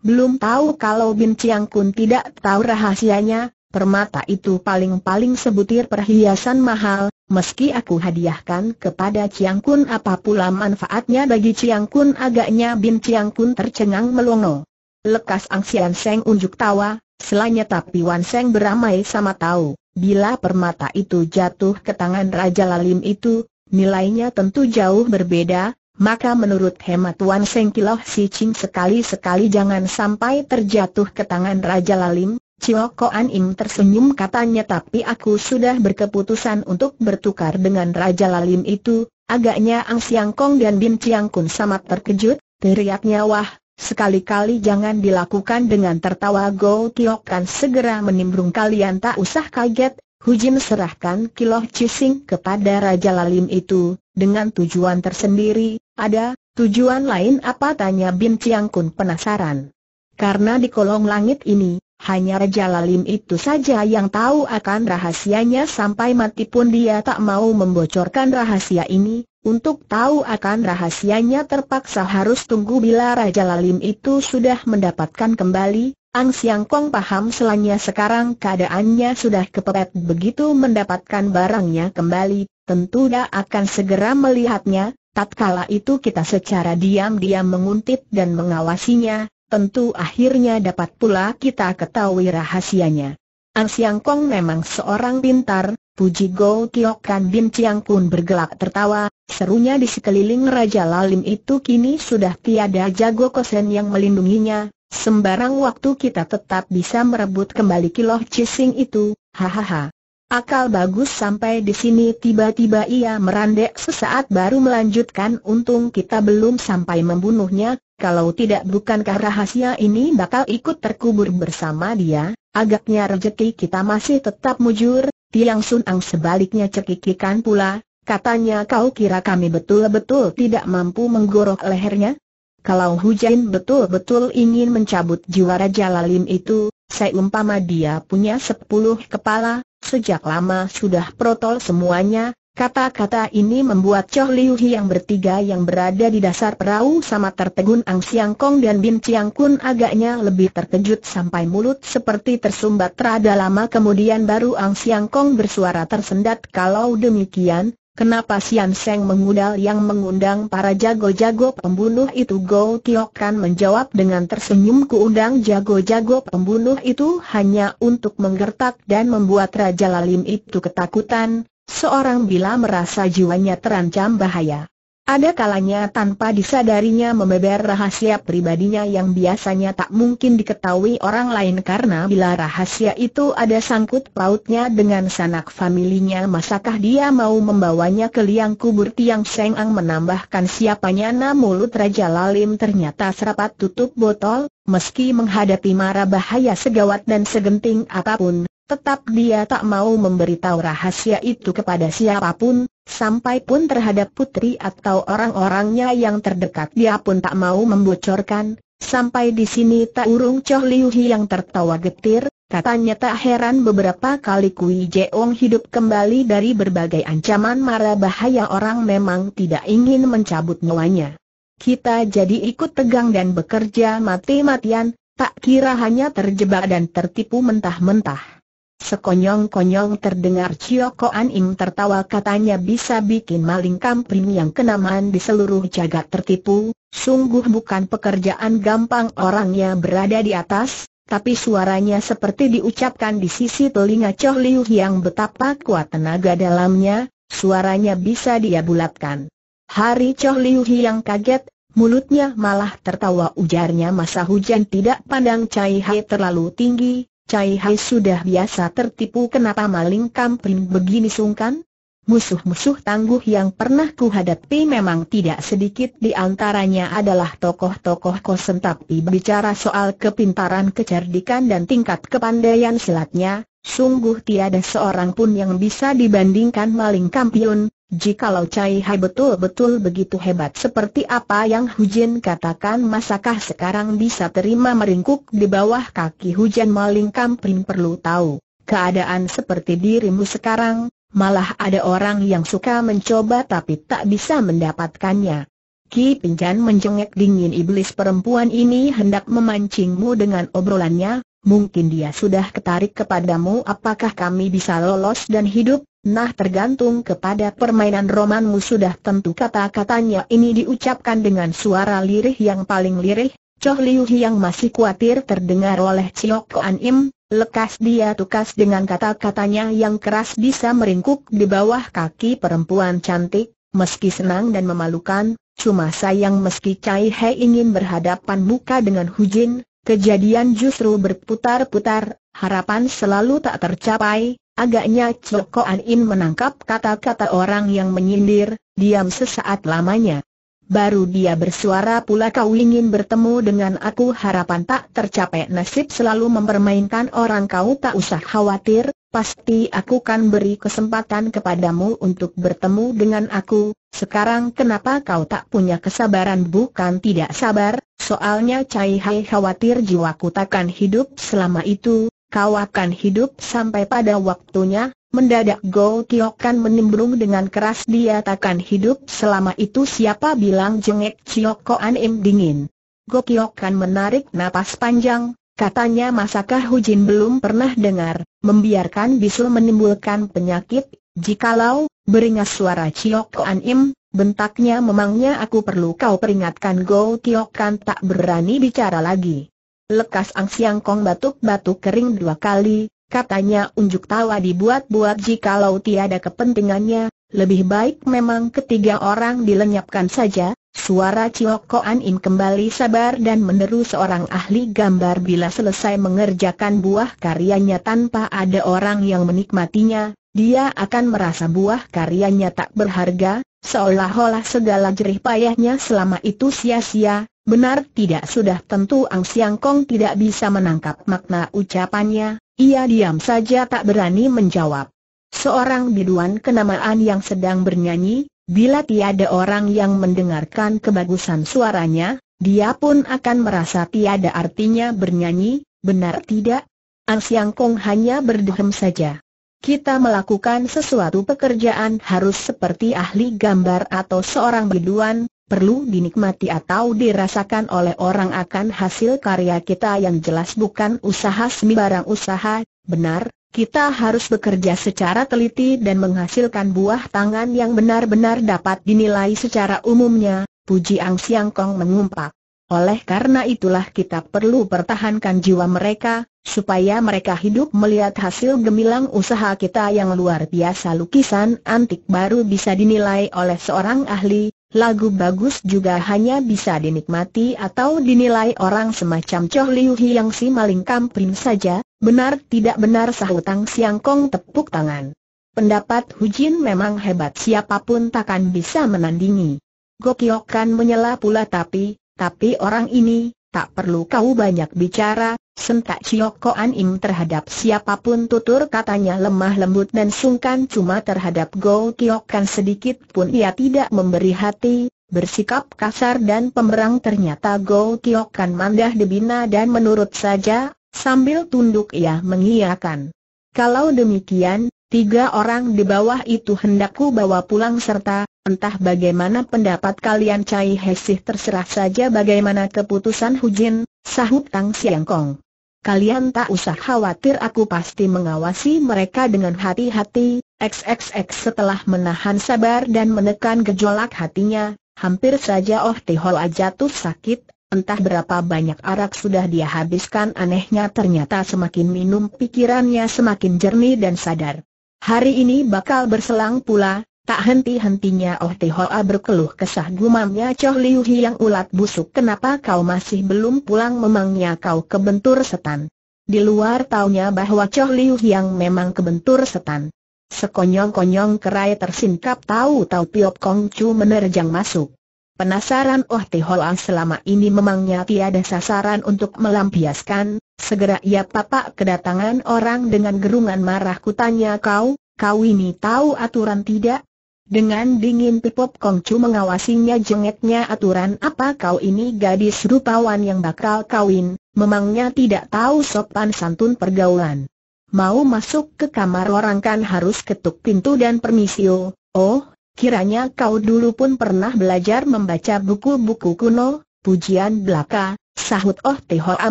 Belum tahu kalau Bin Chiang Kun tidak tahu rahasianya, permata itu paling-paling sebutir perhiasan mahal, meski aku hadiahkan kepada Chiang Kun apa pula manfaatnya bagi Chiang Kun agaknya Bin Chiang Kun tercengang melongo. Lekas Ang Sian Seng unjuk tawa, Selainnya tapi Wan Seng beramai sama tahu, bila permata itu jatuh ke tangan Raja Lalim itu, nilainya tentu jauh berbeda, maka menurut hemat Wan Seng Kiloh Si Ching sekali-sekali jangan sampai terjatuh ke tangan Raja Lalim, Cio an Im tersenyum katanya tapi aku sudah berkeputusan untuk bertukar dengan Raja Lalim itu, agaknya Ang Siang Kong dan Bin Chiang Kun sama terkejut, teriaknya wah, Sekali-kali jangan dilakukan dengan tertawa Go Tio kan segera menimbrung kalian tak usah kaget, Hujin serahkan Kiloh Cising kepada Raja Lalim itu, dengan tujuan tersendiri, ada, tujuan lain apa tanya Bin Chiang Kun penasaran. Karena di kolong langit ini, hanya Raja Lalim itu saja yang tahu akan rahasianya sampai mati pun dia tak mau membocorkan rahasia ini, untuk tahu akan rahasianya terpaksa harus tunggu bila Raja Lalim itu sudah mendapatkan kembali, Ang Siang Kong paham selanya sekarang keadaannya sudah kepepet begitu mendapatkan barangnya kembali, tentu dia akan segera melihatnya, tatkala itu kita secara diam-diam menguntit dan mengawasinya, tentu akhirnya dapat pula kita ketahui rahasianya. Ang Siang Kong memang seorang pintar, Puji Go Tio Kan Bin Chiang Kun bergelak tertawa, serunya di sekeliling Raja Lalim itu kini sudah tiada jago kosen yang melindunginya, sembarang waktu kita tetap bisa merebut kembali kiloh cising itu, hahaha. Akal bagus sampai di sini tiba-tiba ia merandek sesaat baru melanjutkan untung kita belum sampai membunuhnya, kalau tidak bukankah rahasia ini bakal ikut terkubur bersama dia, agaknya rejeki kita masih tetap mujur, Tiang Sun Ang sebaliknya cekikikan pula, katanya kau kira kami betul-betul tidak mampu menggorok lehernya? Kalau Hujan betul-betul ingin mencabut jiwa Raja Lalim itu, saya umpama dia punya sepuluh kepala, sejak lama sudah protol semuanya, Kata-kata ini membuat Choh Liu yang bertiga yang berada di dasar perahu sama tertegun Ang Siang Kong dan Bin Chiang Kun agaknya lebih terkejut sampai mulut seperti tersumbat terada lama kemudian baru Ang Siang Kong bersuara tersendat kalau demikian, kenapa Sian Seng mengudal yang mengundang para jago-jago pembunuh itu Go Tiok Kan menjawab dengan tersenyum kuundang jago-jago pembunuh itu hanya untuk menggertak dan membuat Raja Lalim itu ketakutan seorang bila merasa jiwanya terancam bahaya. Ada kalanya tanpa disadarinya membeber rahasia pribadinya yang biasanya tak mungkin diketahui orang lain karena bila rahasia itu ada sangkut pautnya dengan sanak familinya masakah dia mau membawanya ke liang kubur tiang Seng Ang menambahkan siapanya na mulut Raja Lalim ternyata serapat tutup botol, meski menghadapi mara bahaya segawat dan segenting apapun, Tetap dia tak mau memberitahu rahasia itu kepada siapapun, sampai pun terhadap putri atau orang-orangnya yang terdekat dia pun tak mau membocorkan. Sampai di sini tak urung Choh Liu Hi yang tertawa getir, katanya tak heran beberapa kali Kui Jeong hidup kembali dari berbagai ancaman mara bahaya orang memang tidak ingin mencabut nyawanya. Kita jadi ikut tegang dan bekerja mati-matian, tak kira hanya terjebak dan tertipu mentah-mentah. Sekonyong-konyong terdengar Cioko Aning tertawa katanya bisa bikin maling kampring yang kenamaan di seluruh jagat tertipu, sungguh bukan pekerjaan gampang orangnya berada di atas, tapi suaranya seperti diucapkan di sisi telinga Choh Liu yang betapa kuat tenaga dalamnya, suaranya bisa dia bulatkan. Hari Choh Liu yang kaget, mulutnya malah tertawa ujarnya masa hujan tidak pandang Cai cahaya terlalu tinggi, Cai Hai sudah biasa tertipu kenapa maling kampung begini sungkan? Musuh-musuh tangguh yang pernah kuhadapi memang tidak sedikit di antaranya adalah tokoh-tokoh kosen tapi bicara soal kepintaran kecerdikan dan tingkat kepandaian silatnya, sungguh tiada seorang pun yang bisa dibandingkan maling kampiun, Jikalau Cai Hai betul-betul begitu hebat seperti apa yang Hujin katakan masakah sekarang bisa terima meringkuk di bawah kaki hujan maling kamprin perlu tahu. Keadaan seperti dirimu sekarang, malah ada orang yang suka mencoba tapi tak bisa mendapatkannya. Ki Pinjan menjengek dingin iblis perempuan ini hendak memancingmu dengan obrolannya, mungkin dia sudah ketarik kepadamu apakah kami bisa lolos dan hidup, Nah tergantung kepada permainan romanmu sudah tentu kata-katanya ini diucapkan dengan suara lirih yang paling lirih, Choh Liu yang masih khawatir terdengar oleh Chiok Koan Im, lekas dia tukas dengan kata-katanya yang keras bisa meringkuk di bawah kaki perempuan cantik, meski senang dan memalukan, cuma sayang meski Chai He ingin berhadapan muka dengan Hu Jin, kejadian justru berputar-putar, harapan selalu tak tercapai, Agaknya Cokoan In menangkap kata-kata orang yang menyindir, diam sesaat lamanya. Baru dia bersuara pula kau ingin bertemu dengan aku harapan tak tercapai nasib selalu mempermainkan orang kau tak usah khawatir, pasti aku kan beri kesempatan kepadamu untuk bertemu dengan aku, sekarang kenapa kau tak punya kesabaran bukan tidak sabar, soalnya Cai Hai khawatir jiwaku takkan hidup selama itu, kau akan hidup sampai pada waktunya, mendadak Go kan menimbrung dengan keras dia takkan hidup selama itu siapa bilang jengek Ko An Im dingin. Go kan menarik napas panjang, katanya masakah Hujin belum pernah dengar, membiarkan bisul menimbulkan penyakit, jikalau, beringas suara Ko An Im, bentaknya memangnya aku perlu kau peringatkan Go kan tak berani bicara lagi. Lekas Ang Siang Kong batuk-batuk kering dua kali, katanya unjuk tawa dibuat-buat jikalau tiada kepentingannya, lebih baik memang ketiga orang dilenyapkan saja, suara Chiok An Im kembali sabar dan menerus seorang ahli gambar bila selesai mengerjakan buah karyanya tanpa ada orang yang menikmatinya, dia akan merasa buah karyanya tak berharga, seolah-olah segala jerih payahnya selama itu sia-sia, Benar tidak sudah tentu Ang Siang Kong tidak bisa menangkap makna ucapannya, ia diam saja tak berani menjawab. Seorang biduan kenamaan yang sedang bernyanyi, bila tiada orang yang mendengarkan kebagusan suaranya, dia pun akan merasa tiada artinya bernyanyi, benar tidak? Ang Siang Kong hanya berdehem saja. Kita melakukan sesuatu pekerjaan harus seperti ahli gambar atau seorang biduan, perlu dinikmati atau dirasakan oleh orang akan hasil karya kita yang jelas bukan usaha sembarang usaha, benar, kita harus bekerja secara teliti dan menghasilkan buah tangan yang benar-benar dapat dinilai secara umumnya, puji Ang Siang Kong mengumpat. Oleh karena itulah kita perlu pertahankan jiwa mereka, supaya mereka hidup melihat hasil gemilang usaha kita yang luar biasa lukisan antik baru bisa dinilai oleh seorang ahli, lagu bagus juga hanya bisa dinikmati atau dinilai orang semacam Choh Liu yang si maling kampling saja, benar tidak benar sahutang Siang Kong tepuk tangan. Pendapat Hu Jin memang hebat siapapun takkan bisa menandingi. Gokiokan menyela pula tapi, tapi orang ini, tak perlu kau banyak bicara, Sentak Chioko An Im terhadap siapapun tutur katanya lemah lembut dan sungkan cuma terhadap Go Kan sedikit pun ia tidak memberi hati, bersikap kasar dan pemberang ternyata Go Kan mandah debina dan menurut saja, sambil tunduk ia mengiyakan. Kalau demikian, tiga orang di bawah itu hendakku bawa pulang serta, entah bagaimana pendapat kalian Cai Hesih terserah saja bagaimana keputusan Hujin, sahut Tang Siang Kong. Kalian tak usah khawatir aku pasti mengawasi mereka dengan hati-hati, XXX setelah menahan sabar dan menekan gejolak hatinya, hampir saja Oh aja jatuh sakit, entah berapa banyak arak sudah dia habiskan anehnya ternyata semakin minum pikirannya semakin jernih dan sadar. Hari ini bakal berselang pula, Tak henti-hentinya Oh Hoa berkeluh kesah gumamnya Choh Liu yang ulat busuk kenapa kau masih belum pulang memangnya kau kebentur setan. Di luar taunya bahwa Choh Liu yang memang kebentur setan. Sekonyong-konyong kerai tersingkap tahu-tahu Piop Kong Chu menerjang masuk. Penasaran Oh Hoa selama ini memangnya tiada sasaran untuk melampiaskan, segera ia papak kedatangan orang dengan gerungan marah kutanya kau, kau ini tahu aturan tidak? Dengan dingin Pipop Kongcu mengawasinya jengeknya aturan apa kau ini gadis rupawan yang bakal kawin, memangnya tidak tahu sopan santun pergaulan. Mau masuk ke kamar orang kan harus ketuk pintu dan permisio, oh. oh, kiranya kau dulu pun pernah belajar membaca buku-buku kuno, pujian belaka, sahut Oh Tehoa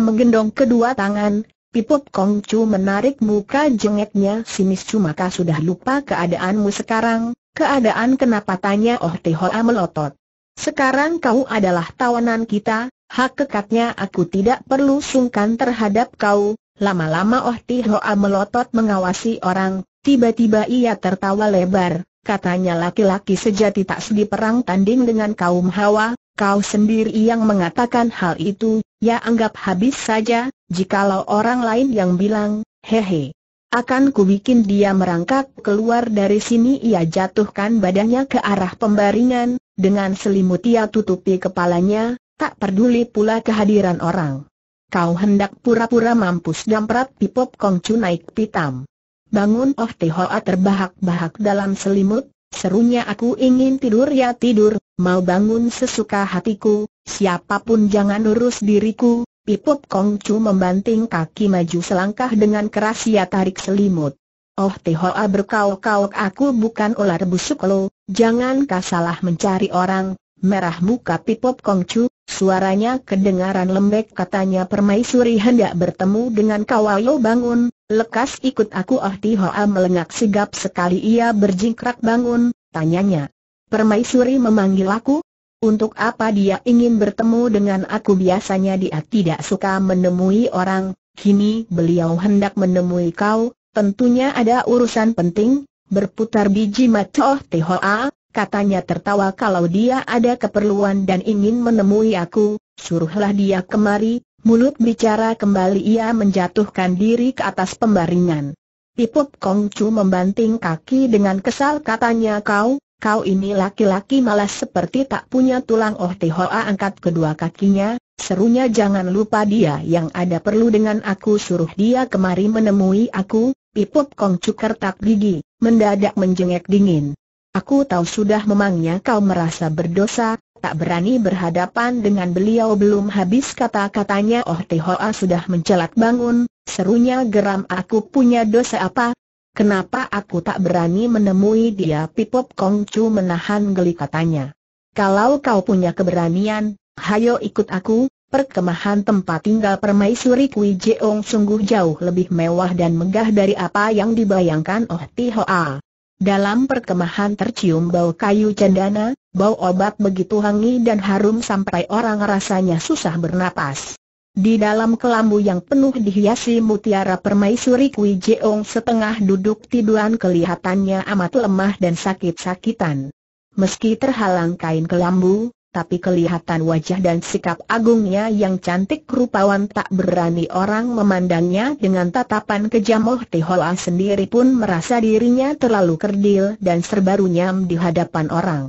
menggendong kedua tangan, Pipop Kongcu menarik muka jengeknya sinis cuma kau sudah lupa keadaanmu sekarang, Keadaan kenapa tanya Oh Tehoa melotot. Sekarang kau adalah tawanan kita, hak kekatnya aku tidak perlu sungkan terhadap kau. Lama-lama Oh Tehoa melotot mengawasi orang, tiba-tiba ia tertawa lebar. Katanya laki-laki sejati tak sedi perang tanding dengan kaum hawa, kau sendiri yang mengatakan hal itu, ya anggap habis saja, jikalau orang lain yang bilang, hehe. Akan kubikin dia merangkak keluar dari sini ia jatuhkan badannya ke arah pembaringan, dengan selimut ia tutupi kepalanya, tak peduli pula kehadiran orang. Kau hendak pura-pura mampus damprat pipop kongcu naik pitam. Bangun of oh, the Tihoa terbahak-bahak dalam selimut, serunya aku ingin tidur ya tidur, mau bangun sesuka hatiku, siapapun jangan urus diriku, Ipop Kong Chu membanting kaki maju selangkah dengan keras ia tarik selimut. Oh Hoa berkauk-kauk aku bukan ular busuk lo, jangan kau salah mencari orang, merah muka Pipop Kong Chu, suaranya kedengaran lembek katanya permaisuri hendak bertemu dengan kawayo bangun, lekas ikut aku Oh Hoa melengak sigap sekali ia berjingkrak bangun, tanyanya. Permaisuri memanggil aku, untuk apa dia ingin bertemu dengan aku biasanya dia tidak suka menemui orang, kini beliau hendak menemui kau, tentunya ada urusan penting, berputar biji mata oh katanya tertawa kalau dia ada keperluan dan ingin menemui aku, suruhlah dia kemari, mulut bicara kembali ia menjatuhkan diri ke atas pembaringan. Tipup Kongcu membanting kaki dengan kesal katanya kau, kau ini laki-laki malas seperti tak punya tulang Oh Tihoa angkat kedua kakinya, serunya jangan lupa dia yang ada perlu dengan aku suruh dia kemari menemui aku, pipup Kong cukar tak gigi, mendadak menjengek dingin. Aku tahu sudah memangnya kau merasa berdosa, tak berani berhadapan dengan beliau belum habis kata-katanya Oh Tihoa sudah mencelat bangun, serunya geram aku punya dosa apa, Kenapa aku tak berani menemui dia? Pipop Kongcu menahan geli katanya. Kalau kau punya keberanian, hayo ikut aku, perkemahan tempat tinggal permaisuri Kui Jeong sungguh jauh lebih mewah dan megah dari apa yang dibayangkan Oh Tihoa. Dalam perkemahan tercium bau kayu cendana, bau obat begitu hangi dan harum sampai orang rasanya susah bernapas. Di dalam kelambu yang penuh dihiasi mutiara permaisuri Kui Jeong setengah duduk tiduran kelihatannya amat lemah dan sakit-sakitan. Meski terhalang kain kelambu, tapi kelihatan wajah dan sikap agungnya yang cantik rupawan tak berani orang memandangnya dengan tatapan kejam Oh Tihoa sendiri pun merasa dirinya terlalu kerdil dan serba runyam di hadapan orang.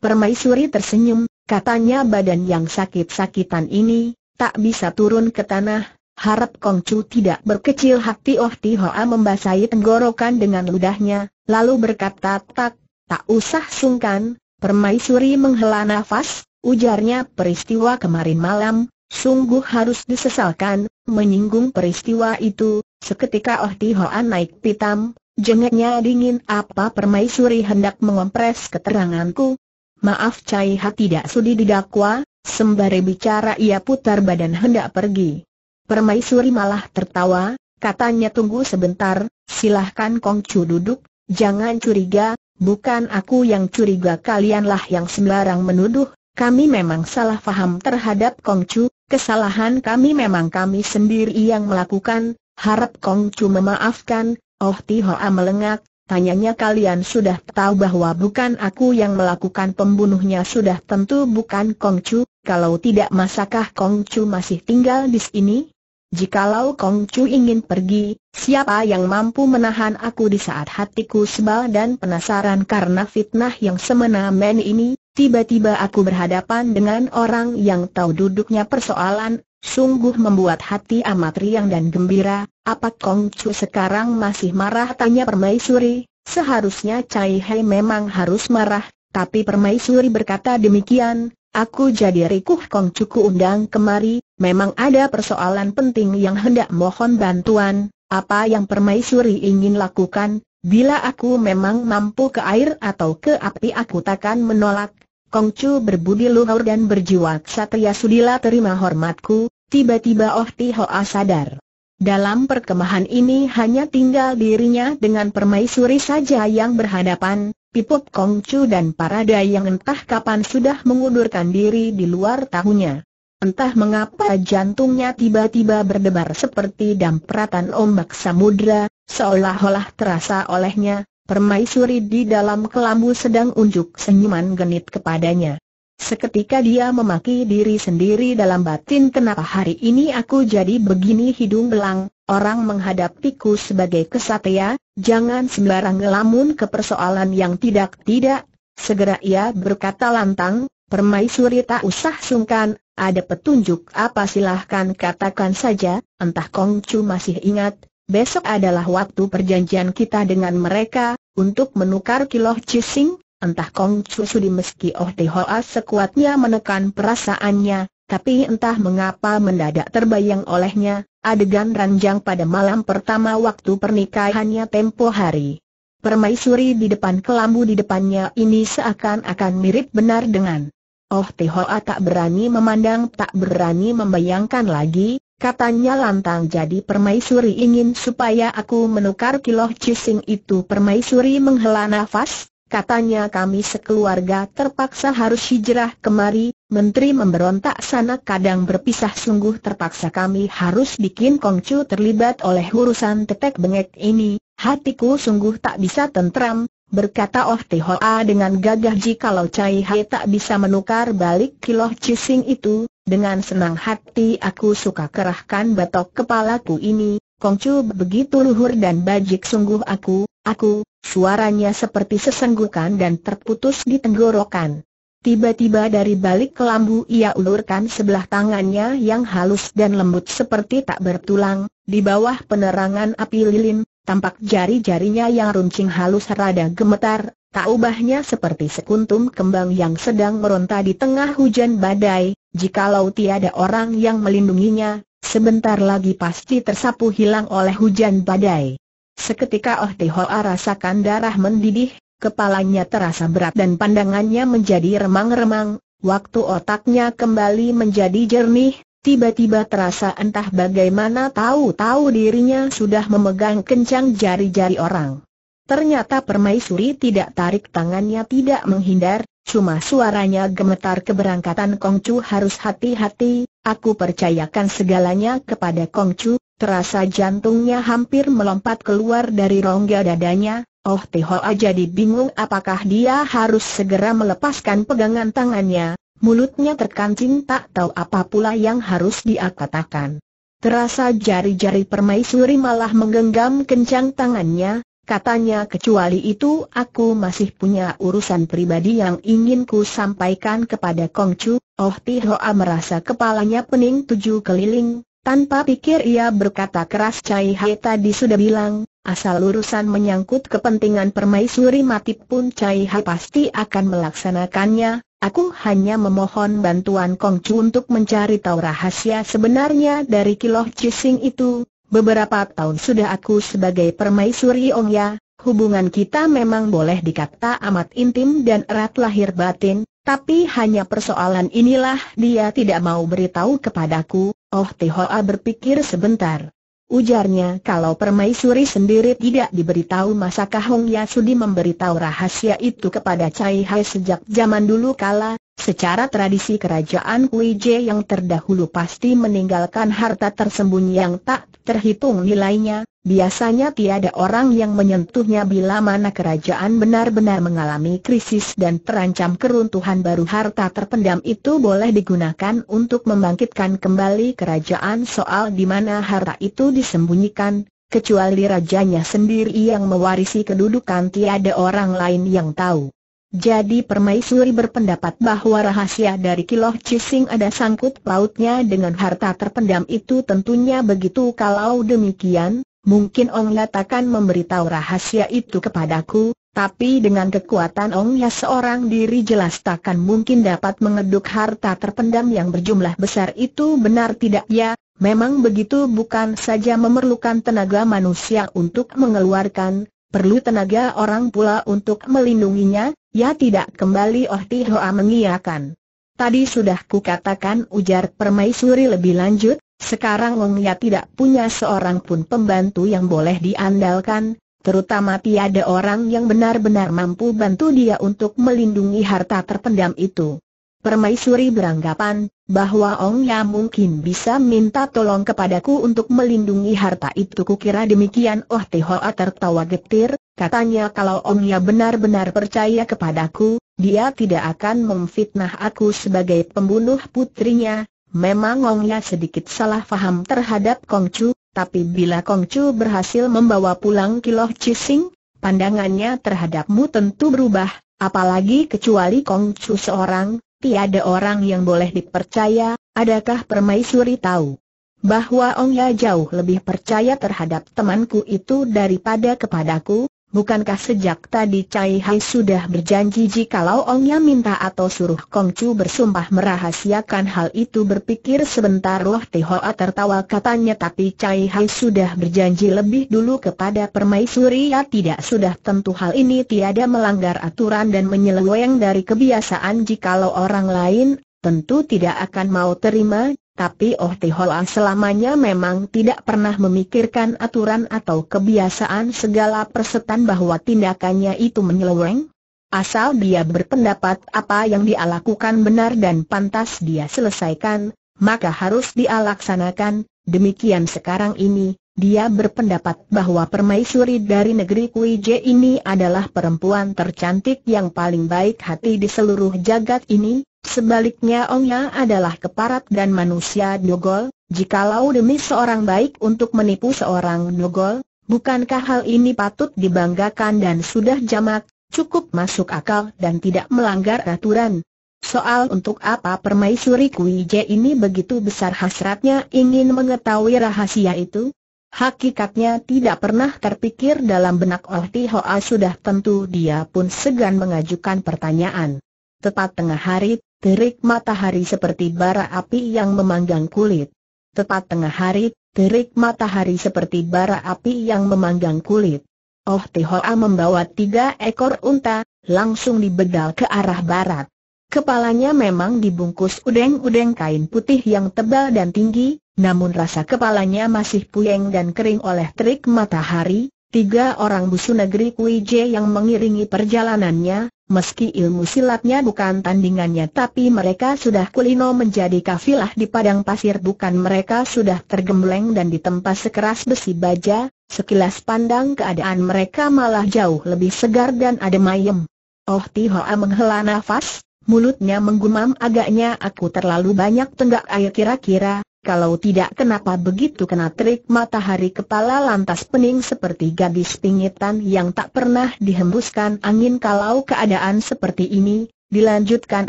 Permaisuri tersenyum, katanya badan yang sakit-sakitan ini, tak bisa turun ke tanah, harap Kong Chu tidak berkecil hati Oh Ti Hoa membasahi tenggorokan dengan ludahnya, lalu berkata tak, tak usah sungkan, permaisuri menghela nafas, ujarnya peristiwa kemarin malam, sungguh harus disesalkan, menyinggung peristiwa itu, seketika Oh Ti Hoa naik pitam, jengeknya dingin apa permaisuri hendak mengompres keteranganku, Maaf Cai Ha tidak sudi didakwa, Sembari bicara ia putar badan hendak pergi. Permaisuri malah tertawa, katanya tunggu sebentar, silahkan Kongcu duduk, jangan curiga, bukan aku yang curiga kalianlah yang sembarang menuduh, kami memang salah faham terhadap Kongcu, kesalahan kami memang kami sendiri yang melakukan, harap Kongcu memaafkan, Oh Tihoa melengak, Tanyanya kalian sudah tahu bahwa bukan aku yang melakukan pembunuhnya sudah tentu bukan Kong Chu, kalau tidak masakah Kong Chu masih tinggal di sini? Jikalau Kong Chu ingin pergi, siapa yang mampu menahan aku di saat hatiku sebal dan penasaran karena fitnah yang semena-men ini? Tiba-tiba aku berhadapan dengan orang yang tahu duduknya persoalan, Sungguh membuat hati amat riang dan gembira, apa Kong Chu sekarang masih marah tanya permaisuri, seharusnya Cai Hei memang harus marah, tapi permaisuri berkata demikian, aku jadi rikuh Kong Chu ku undang kemari, memang ada persoalan penting yang hendak mohon bantuan, apa yang permaisuri ingin lakukan, bila aku memang mampu ke air atau ke api aku takkan menolak, Kongcu berbudi luhur dan berjiwa Satria Sudila terima hormatku, tiba-tiba Oh Ti Hoa sadar. Dalam perkemahan ini hanya tinggal dirinya dengan permaisuri saja yang berhadapan, Piput Kongcu dan Parada yang entah kapan sudah mengundurkan diri di luar tahunya. Entah mengapa jantungnya tiba-tiba berdebar seperti dampratan ombak samudra, seolah-olah terasa olehnya, Permaisuri di dalam kelambu sedang unjuk senyuman genit kepadanya. Seketika dia memaki diri sendiri dalam batin kenapa hari ini aku jadi begini hidung belang, orang menghadapiku sebagai kesatria, jangan sembarang ngelamun ke persoalan yang tidak-tidak. Segera ia berkata lantang, permaisuri tak usah sungkan, ada petunjuk apa silahkan katakan saja, entah Kongcu masih ingat, besok adalah waktu perjanjian kita dengan mereka, untuk menukar kiloh cising, entah Kong Susu di meski Oh Te Hoa sekuatnya menekan perasaannya, tapi entah mengapa mendadak terbayang olehnya, adegan ranjang pada malam pertama waktu pernikahannya tempo hari. Permaisuri di depan kelambu di depannya ini seakan-akan mirip benar dengan Oh Te Hoa tak berani memandang tak berani membayangkan lagi, Katanya lantang jadi permaisuri ingin supaya aku menukar kiloh cising itu permaisuri menghela nafas, katanya kami sekeluarga terpaksa harus hijrah kemari, menteri memberontak sana kadang berpisah sungguh terpaksa kami harus bikin Kongcu terlibat oleh urusan tetek bengek ini, hatiku sungguh tak bisa tentram, Berkata Oh Hoa dengan gagah jikalau Cai Hai tak bisa menukar balik kiloh cising itu, dengan senang hati aku suka kerahkan batok kepalaku ini, Chu begitu luhur dan bajik sungguh aku, aku, suaranya seperti sesenggukan dan terputus di tenggorokan. Tiba-tiba dari balik kelambu ia ulurkan sebelah tangannya yang halus dan lembut seperti tak bertulang, di bawah penerangan api lilin, Tampak jari-jarinya yang runcing halus rada gemetar, tak ubahnya seperti sekuntum kembang yang sedang meronta di tengah hujan badai, jikalau tiada orang yang melindunginya, sebentar lagi pasti tersapu hilang oleh hujan badai. Seketika Oh Tihoa rasakan darah mendidih, kepalanya terasa berat dan pandangannya menjadi remang-remang, waktu otaknya kembali menjadi jernih, Tiba-tiba terasa entah bagaimana tahu-tahu dirinya sudah memegang kencang jari-jari orang. Ternyata permaisuri tidak tarik tangannya tidak menghindar, cuma suaranya gemetar keberangkatan Kongcu harus hati-hati, aku percayakan segalanya kepada Kongcu, terasa jantungnya hampir melompat keluar dari rongga dadanya, Oh Tehoa jadi bingung apakah dia harus segera melepaskan pegangan tangannya, Mulutnya terkancing tak tahu apa pula yang harus dia katakan. Terasa jari-jari permaisuri malah menggenggam kencang tangannya, katanya kecuali itu aku masih punya urusan pribadi yang ingin ku sampaikan kepada Kongcu. Oh Tihoa merasa kepalanya pening tujuh keliling, tanpa pikir ia berkata keras Cai Hai tadi sudah bilang, asal urusan menyangkut kepentingan permaisuri mati pun Cai Hai pasti akan melaksanakannya, Aku hanya memohon bantuan Kong Chu untuk mencari tahu rahasia sebenarnya dari kiloh Cising itu. Beberapa tahun sudah aku sebagai permaisuri Ongya, hubungan kita memang boleh dikata amat intim dan erat lahir batin, tapi hanya persoalan inilah dia tidak mau beritahu kepadaku. Oh Tihoa berpikir sebentar. Ujarnya kalau permaisuri sendiri tidak diberitahu masakah Hong Sudi memberitahu rahasia itu kepada Cai Hai sejak zaman dulu kala, secara tradisi kerajaan Kui Je yang terdahulu pasti meninggalkan harta tersembunyi yang tak terhitung nilainya, Biasanya tiada orang yang menyentuhnya bila mana kerajaan benar-benar mengalami krisis dan terancam keruntuhan baru harta terpendam itu boleh digunakan untuk membangkitkan kembali kerajaan soal di mana harta itu disembunyikan, kecuali rajanya sendiri yang mewarisi kedudukan tiada orang lain yang tahu. Jadi permaisuri berpendapat bahwa rahasia dari Kiloh Cising ada sangkut pautnya dengan harta terpendam itu tentunya begitu kalau demikian, Mungkin Ong akan memberitahu rahasia itu kepadaku, tapi dengan kekuatan ong ya seorang diri jelas takkan mungkin dapat mengeduk harta terpendam yang berjumlah besar itu benar tidak ya? Memang begitu bukan saja memerlukan tenaga manusia untuk mengeluarkan, perlu tenaga orang pula untuk melindunginya, ya tidak kembali Oh Tihoa mengiakan. Tadi sudah kukatakan ujar permaisuri lebih lanjut, sekarang Ya tidak punya seorang pun pembantu yang boleh diandalkan, terutama tiada orang yang benar-benar mampu bantu dia untuk melindungi harta terpendam itu. Permaisuri beranggapan bahwa Ya mungkin bisa minta tolong kepadaku untuk melindungi harta itu. Kukira demikian Oh Tihoa tertawa getir, katanya kalau Ya benar-benar percaya kepadaku, dia tidak akan memfitnah aku sebagai pembunuh putrinya, Memang Ongya sedikit salah faham terhadap Kongcu, tapi bila Kongcu berhasil membawa pulang Kiloh Cising, pandangannya terhadapmu tentu berubah, apalagi kecuali Kongcu seorang, tiada orang yang boleh dipercaya, adakah permaisuri tahu? Bahwa Ongya jauh lebih percaya terhadap temanku itu daripada kepadaku, Bukankah sejak tadi Cai Hai sudah berjanji jikalau Ongnya minta atau suruh Kong Chu bersumpah merahasiakan hal itu berpikir sebentar Loh Hoa tertawa katanya tapi Cai Hai sudah berjanji lebih dulu kepada permaisuri ya tidak sudah tentu hal ini tiada melanggar aturan dan menyeleweng dari kebiasaan jikalau orang lain tentu tidak akan mau terima tapi Oh Tihoa selamanya memang tidak pernah memikirkan aturan atau kebiasaan segala persetan bahwa tindakannya itu menyeleweng. Asal dia berpendapat apa yang dia lakukan benar dan pantas dia selesaikan, maka harus dia laksanakan, demikian sekarang ini, dia berpendapat bahwa permaisuri dari negeri Kuije ini adalah perempuan tercantik yang paling baik hati di seluruh jagat ini, sebaliknya Ongnya adalah keparat dan manusia dogol, jikalau demi seorang baik untuk menipu seorang dogol, bukankah hal ini patut dibanggakan dan sudah jamak, cukup masuk akal dan tidak melanggar aturan. Soal untuk apa permaisuri Kuije ini begitu besar hasratnya ingin mengetahui rahasia itu? Hakikatnya tidak pernah terpikir dalam benak oleh Tihoa sudah tentu dia pun segan mengajukan pertanyaan. Tepat tengah hari, terik matahari seperti bara api yang memanggang kulit. Tepat tengah hari, terik matahari seperti bara api yang memanggang kulit. Oh Tihoa membawa tiga ekor unta, langsung dibedal ke arah barat. Kepalanya memang dibungkus udeng-udeng kain putih yang tebal dan tinggi, namun rasa kepalanya masih puyeng dan kering oleh terik matahari, tiga orang busu negeri Kui Je yang mengiringi perjalanannya, meski ilmu silatnya bukan tandingannya tapi mereka sudah kulino menjadi kafilah di padang pasir bukan mereka sudah tergembleng dan ditempa sekeras besi baja, sekilas pandang keadaan mereka malah jauh lebih segar dan adem ayem. Oh Tihoa menghela nafas, mulutnya menggumam agaknya aku terlalu banyak tenggak air kira-kira, kalau tidak kenapa begitu kena trik matahari kepala lantas pening seperti gadis pingitan yang tak pernah dihembuskan angin kalau keadaan seperti ini, dilanjutkan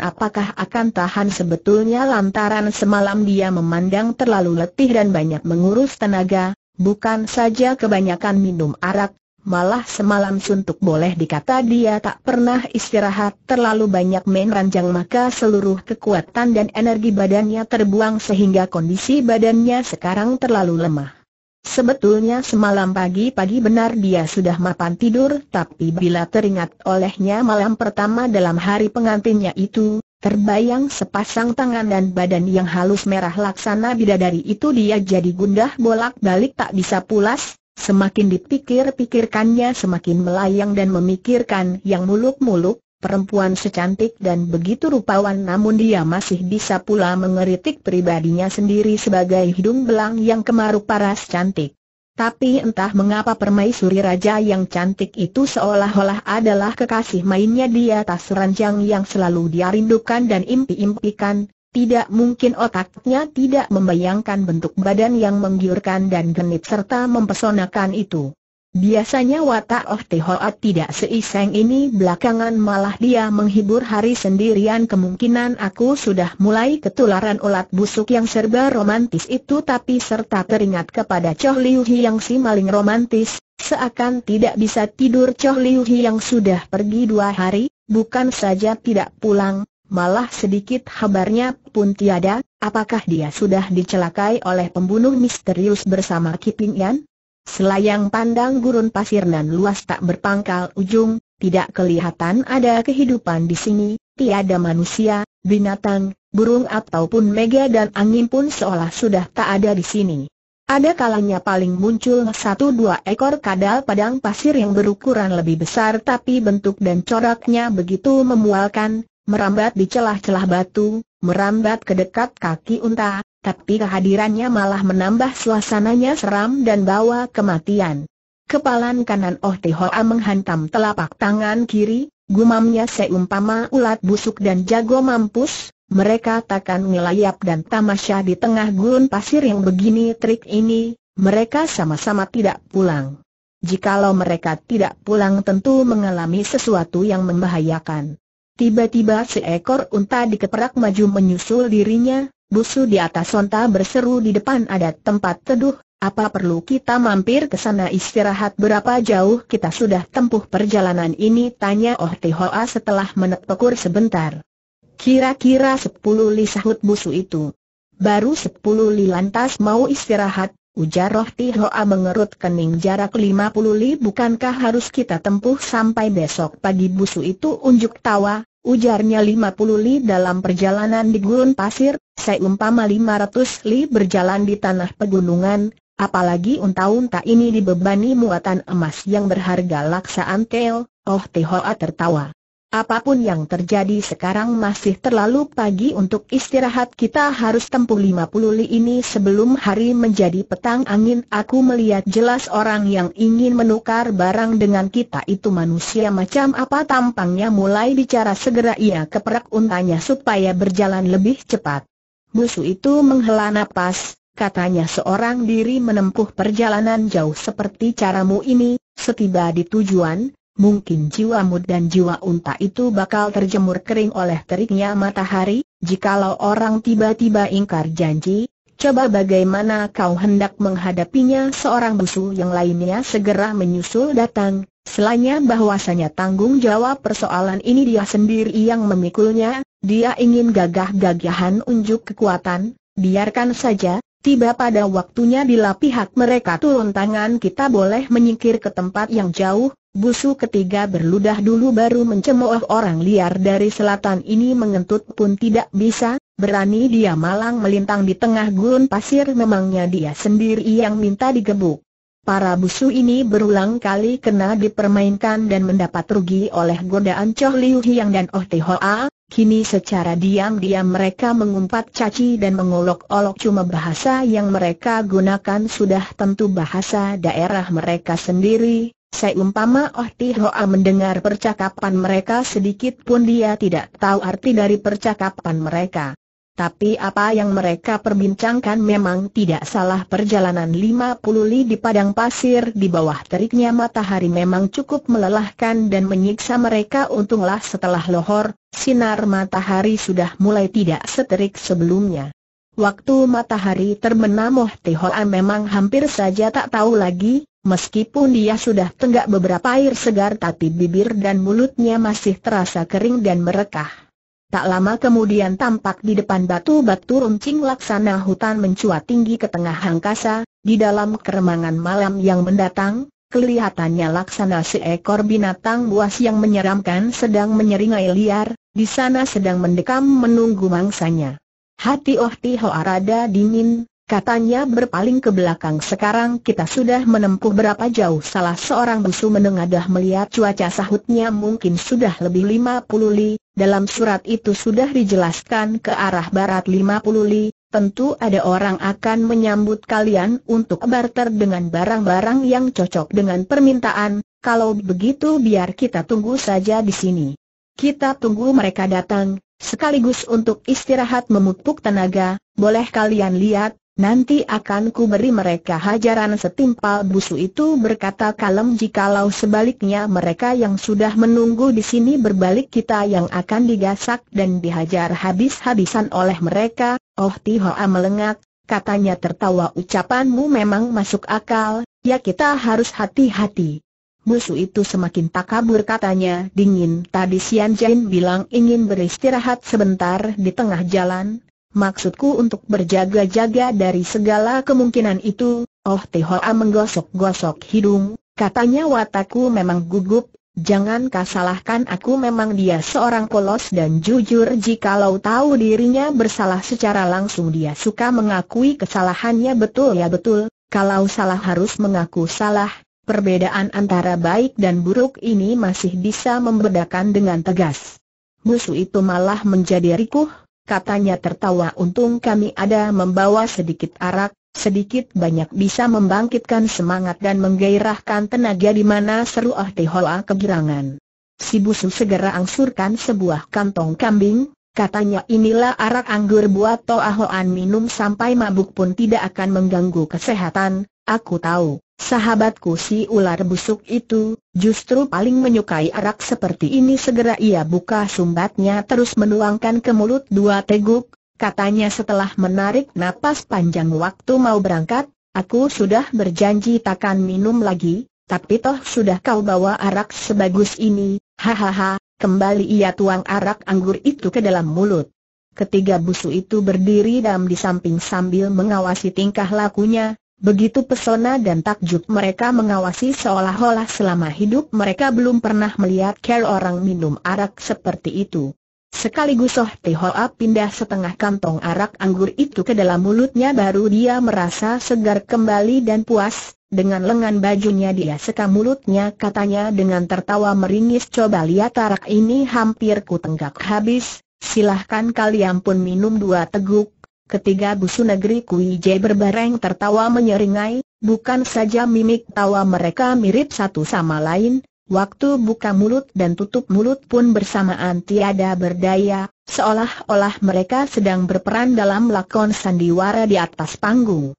apakah akan tahan sebetulnya lantaran semalam dia memandang terlalu letih dan banyak mengurus tenaga, bukan saja kebanyakan minum arak, Malah semalam suntuk boleh dikata dia tak pernah istirahat terlalu banyak main ranjang maka seluruh kekuatan dan energi badannya terbuang sehingga kondisi badannya sekarang terlalu lemah. Sebetulnya semalam pagi-pagi benar dia sudah mapan tidur tapi bila teringat olehnya malam pertama dalam hari pengantinnya itu, terbayang sepasang tangan dan badan yang halus merah laksana bidadari itu dia jadi gundah bolak-balik tak bisa pulas, Semakin dipikir-pikirkannya semakin melayang dan memikirkan yang muluk-muluk, perempuan secantik dan begitu rupawan namun dia masih bisa pula mengeritik pribadinya sendiri sebagai hidung belang yang kemaru paras cantik. Tapi entah mengapa permaisuri raja yang cantik itu seolah-olah adalah kekasih mainnya di atas ranjang yang selalu dia rindukan dan impi-impikan, tidak mungkin otaknya tidak membayangkan bentuk badan yang menggiurkan dan genit serta mempesonakan itu. Biasanya watak Oh Tehoat tidak seiseng ini belakangan malah dia menghibur hari sendirian kemungkinan aku sudah mulai ketularan ulat busuk yang serba romantis itu tapi serta teringat kepada Choh Liu Hi yang si maling romantis, seakan tidak bisa tidur Choh Liu Hi yang sudah pergi dua hari, bukan saja tidak pulang, malah sedikit kabarnya pun tiada, apakah dia sudah dicelakai oleh pembunuh misterius bersama Kiping Yan? Selayang pandang gurun pasir nan luas tak berpangkal ujung, tidak kelihatan ada kehidupan di sini, tiada manusia, binatang, burung ataupun mega dan angin pun seolah sudah tak ada di sini. Ada kalanya paling muncul satu dua ekor kadal padang pasir yang berukuran lebih besar tapi bentuk dan coraknya begitu memualkan, merambat di celah-celah batu, merambat ke dekat kaki unta, tapi kehadirannya malah menambah suasananya seram dan bawa kematian. Kepalan kanan Oh Hoa menghantam telapak tangan kiri, gumamnya seumpama ulat busuk dan jago mampus, mereka takkan ngelayap dan tamasya di tengah gurun pasir yang begini trik ini, mereka sama-sama tidak pulang. Jikalau mereka tidak pulang tentu mengalami sesuatu yang membahayakan. Tiba-tiba seekor unta dikeperak maju menyusul dirinya, busu di atas onta berseru di depan ada tempat teduh, apa perlu kita mampir ke sana istirahat berapa jauh kita sudah tempuh perjalanan ini tanya Oh Tihoa setelah menepukur sebentar. Kira-kira sepuluh li sahut busu itu. Baru sepuluh li lantas mau istirahat, Ujar Roh Tihoa mengerut kening jarak lima puluh li bukankah harus kita tempuh sampai besok pagi busu itu unjuk tawa, ujarnya lima puluh li dalam perjalanan di gurun pasir, seumpama ratus li berjalan di tanah pegunungan, apalagi unta-unta ini dibebani muatan emas yang berharga laksaan tel, Oh Tihoa tertawa. Apapun yang terjadi sekarang masih terlalu pagi untuk istirahat kita harus tempuh 50 li ini sebelum hari menjadi petang angin Aku melihat jelas orang yang ingin menukar barang dengan kita itu manusia macam apa tampangnya mulai bicara segera ia keperak untanya supaya berjalan lebih cepat Musuh itu menghela napas, katanya seorang diri menempuh perjalanan jauh seperti caramu ini, setiba di tujuan Mungkin jiwa mut dan jiwa unta itu bakal terjemur kering oleh teriknya matahari, jikalau orang tiba-tiba ingkar janji, coba bagaimana kau hendak menghadapinya seorang musuh yang lainnya segera menyusul datang, Selainnya bahwasanya tanggung jawab persoalan ini dia sendiri yang memikulnya, dia ingin gagah-gagahan unjuk kekuatan, biarkan saja, Tiba pada waktunya bila pihak mereka turun tangan kita boleh menyingkir ke tempat yang jauh, Busu ketiga berludah dulu baru mencemooh orang liar dari selatan ini mengentut pun tidak bisa, berani dia malang melintang di tengah gurun pasir memangnya dia sendiri yang minta digebuk. Para busu ini berulang kali kena dipermainkan dan mendapat rugi oleh godaan Choh Liu Hiang dan Oh Teh Hoa, Kini secara diam-diam mereka mengumpat caci dan mengolok-olok cuma bahasa yang mereka gunakan sudah tentu bahasa daerah mereka sendiri, Seumpama Oh Ti Hoa mendengar percakapan mereka sedikit pun dia tidak tahu arti dari percakapan mereka. Tapi apa yang mereka perbincangkan memang tidak salah perjalanan 50 li di padang pasir di bawah teriknya matahari memang cukup melelahkan dan menyiksa mereka untunglah setelah lohor, sinar matahari sudah mulai tidak seterik sebelumnya. Waktu matahari terbenam Oh Ti memang hampir saja tak tahu lagi Meskipun dia sudah tenggak beberapa air segar tapi bibir dan mulutnya masih terasa kering dan merekah. Tak lama kemudian tampak di depan batu-batu runcing laksana hutan mencuat tinggi ke tengah angkasa, di dalam keremangan malam yang mendatang, kelihatannya laksana seekor binatang buas yang menyeramkan sedang menyeringai liar, di sana sedang mendekam menunggu mangsanya. Hati Oh Ti Tiho Arada dingin, Katanya berpaling ke belakang sekarang kita sudah menempuh berapa jauh salah seorang busu menengadah melihat cuaca sahutnya mungkin sudah lebih 50 li, dalam surat itu sudah dijelaskan ke arah barat 50 li, tentu ada orang akan menyambut kalian untuk barter dengan barang-barang yang cocok dengan permintaan, kalau begitu biar kita tunggu saja di sini. Kita tunggu mereka datang, sekaligus untuk istirahat memupuk tenaga, boleh kalian lihat, Nanti akan ku beri mereka hajaran setimpal busu itu berkata kalem jikalau sebaliknya mereka yang sudah menunggu di sini berbalik kita yang akan digasak dan dihajar habis-habisan oleh mereka, oh Tihoa melengak, katanya tertawa ucapanmu memang masuk akal, ya kita harus hati-hati. Musuh itu semakin tak kabur. katanya dingin tadi Sian Jain bilang ingin beristirahat sebentar di tengah jalan, Maksudku untuk berjaga-jaga dari segala kemungkinan itu, Oh Tehoa menggosok-gosok hidung, katanya wataku memang gugup, jangan kasalahkan aku memang dia seorang polos dan jujur jikalau tahu dirinya bersalah secara langsung dia suka mengakui kesalahannya betul ya betul, kalau salah harus mengaku salah, perbedaan antara baik dan buruk ini masih bisa membedakan dengan tegas. Musuh itu malah menjadi rikuh, katanya tertawa untung kami ada membawa sedikit arak, sedikit banyak bisa membangkitkan semangat dan menggairahkan tenaga di mana seru Ah Tehoa kegirangan. Si busu segera angsurkan sebuah kantong kambing, katanya inilah arak anggur buat Toa Hoan minum sampai mabuk pun tidak akan mengganggu kesehatan, aku tahu. Sahabatku si ular busuk itu, justru paling menyukai arak seperti ini Segera ia buka sumbatnya terus menuangkan ke mulut dua teguk Katanya setelah menarik napas panjang waktu mau berangkat Aku sudah berjanji takkan minum lagi Tapi toh sudah kau bawa arak sebagus ini Hahaha, kembali ia tuang arak anggur itu ke dalam mulut Ketiga busu itu berdiri dam di samping sambil mengawasi tingkah lakunya Begitu pesona dan takjub mereka mengawasi seolah-olah selama hidup mereka belum pernah melihat care orang minum arak seperti itu. Sekaligus Soh Tihoa pindah setengah kantong arak anggur itu ke dalam mulutnya baru dia merasa segar kembali dan puas, dengan lengan bajunya dia sekam mulutnya katanya dengan tertawa meringis coba lihat arak ini hampir kutenggak habis, silahkan kalian pun minum dua teguk, Ketiga busu negeri Kuije berbareng tertawa menyeringai, bukan saja mimik tawa mereka mirip satu sama lain, waktu buka mulut dan tutup mulut pun bersamaan tiada berdaya, seolah-olah mereka sedang berperan dalam lakon sandiwara di atas panggung.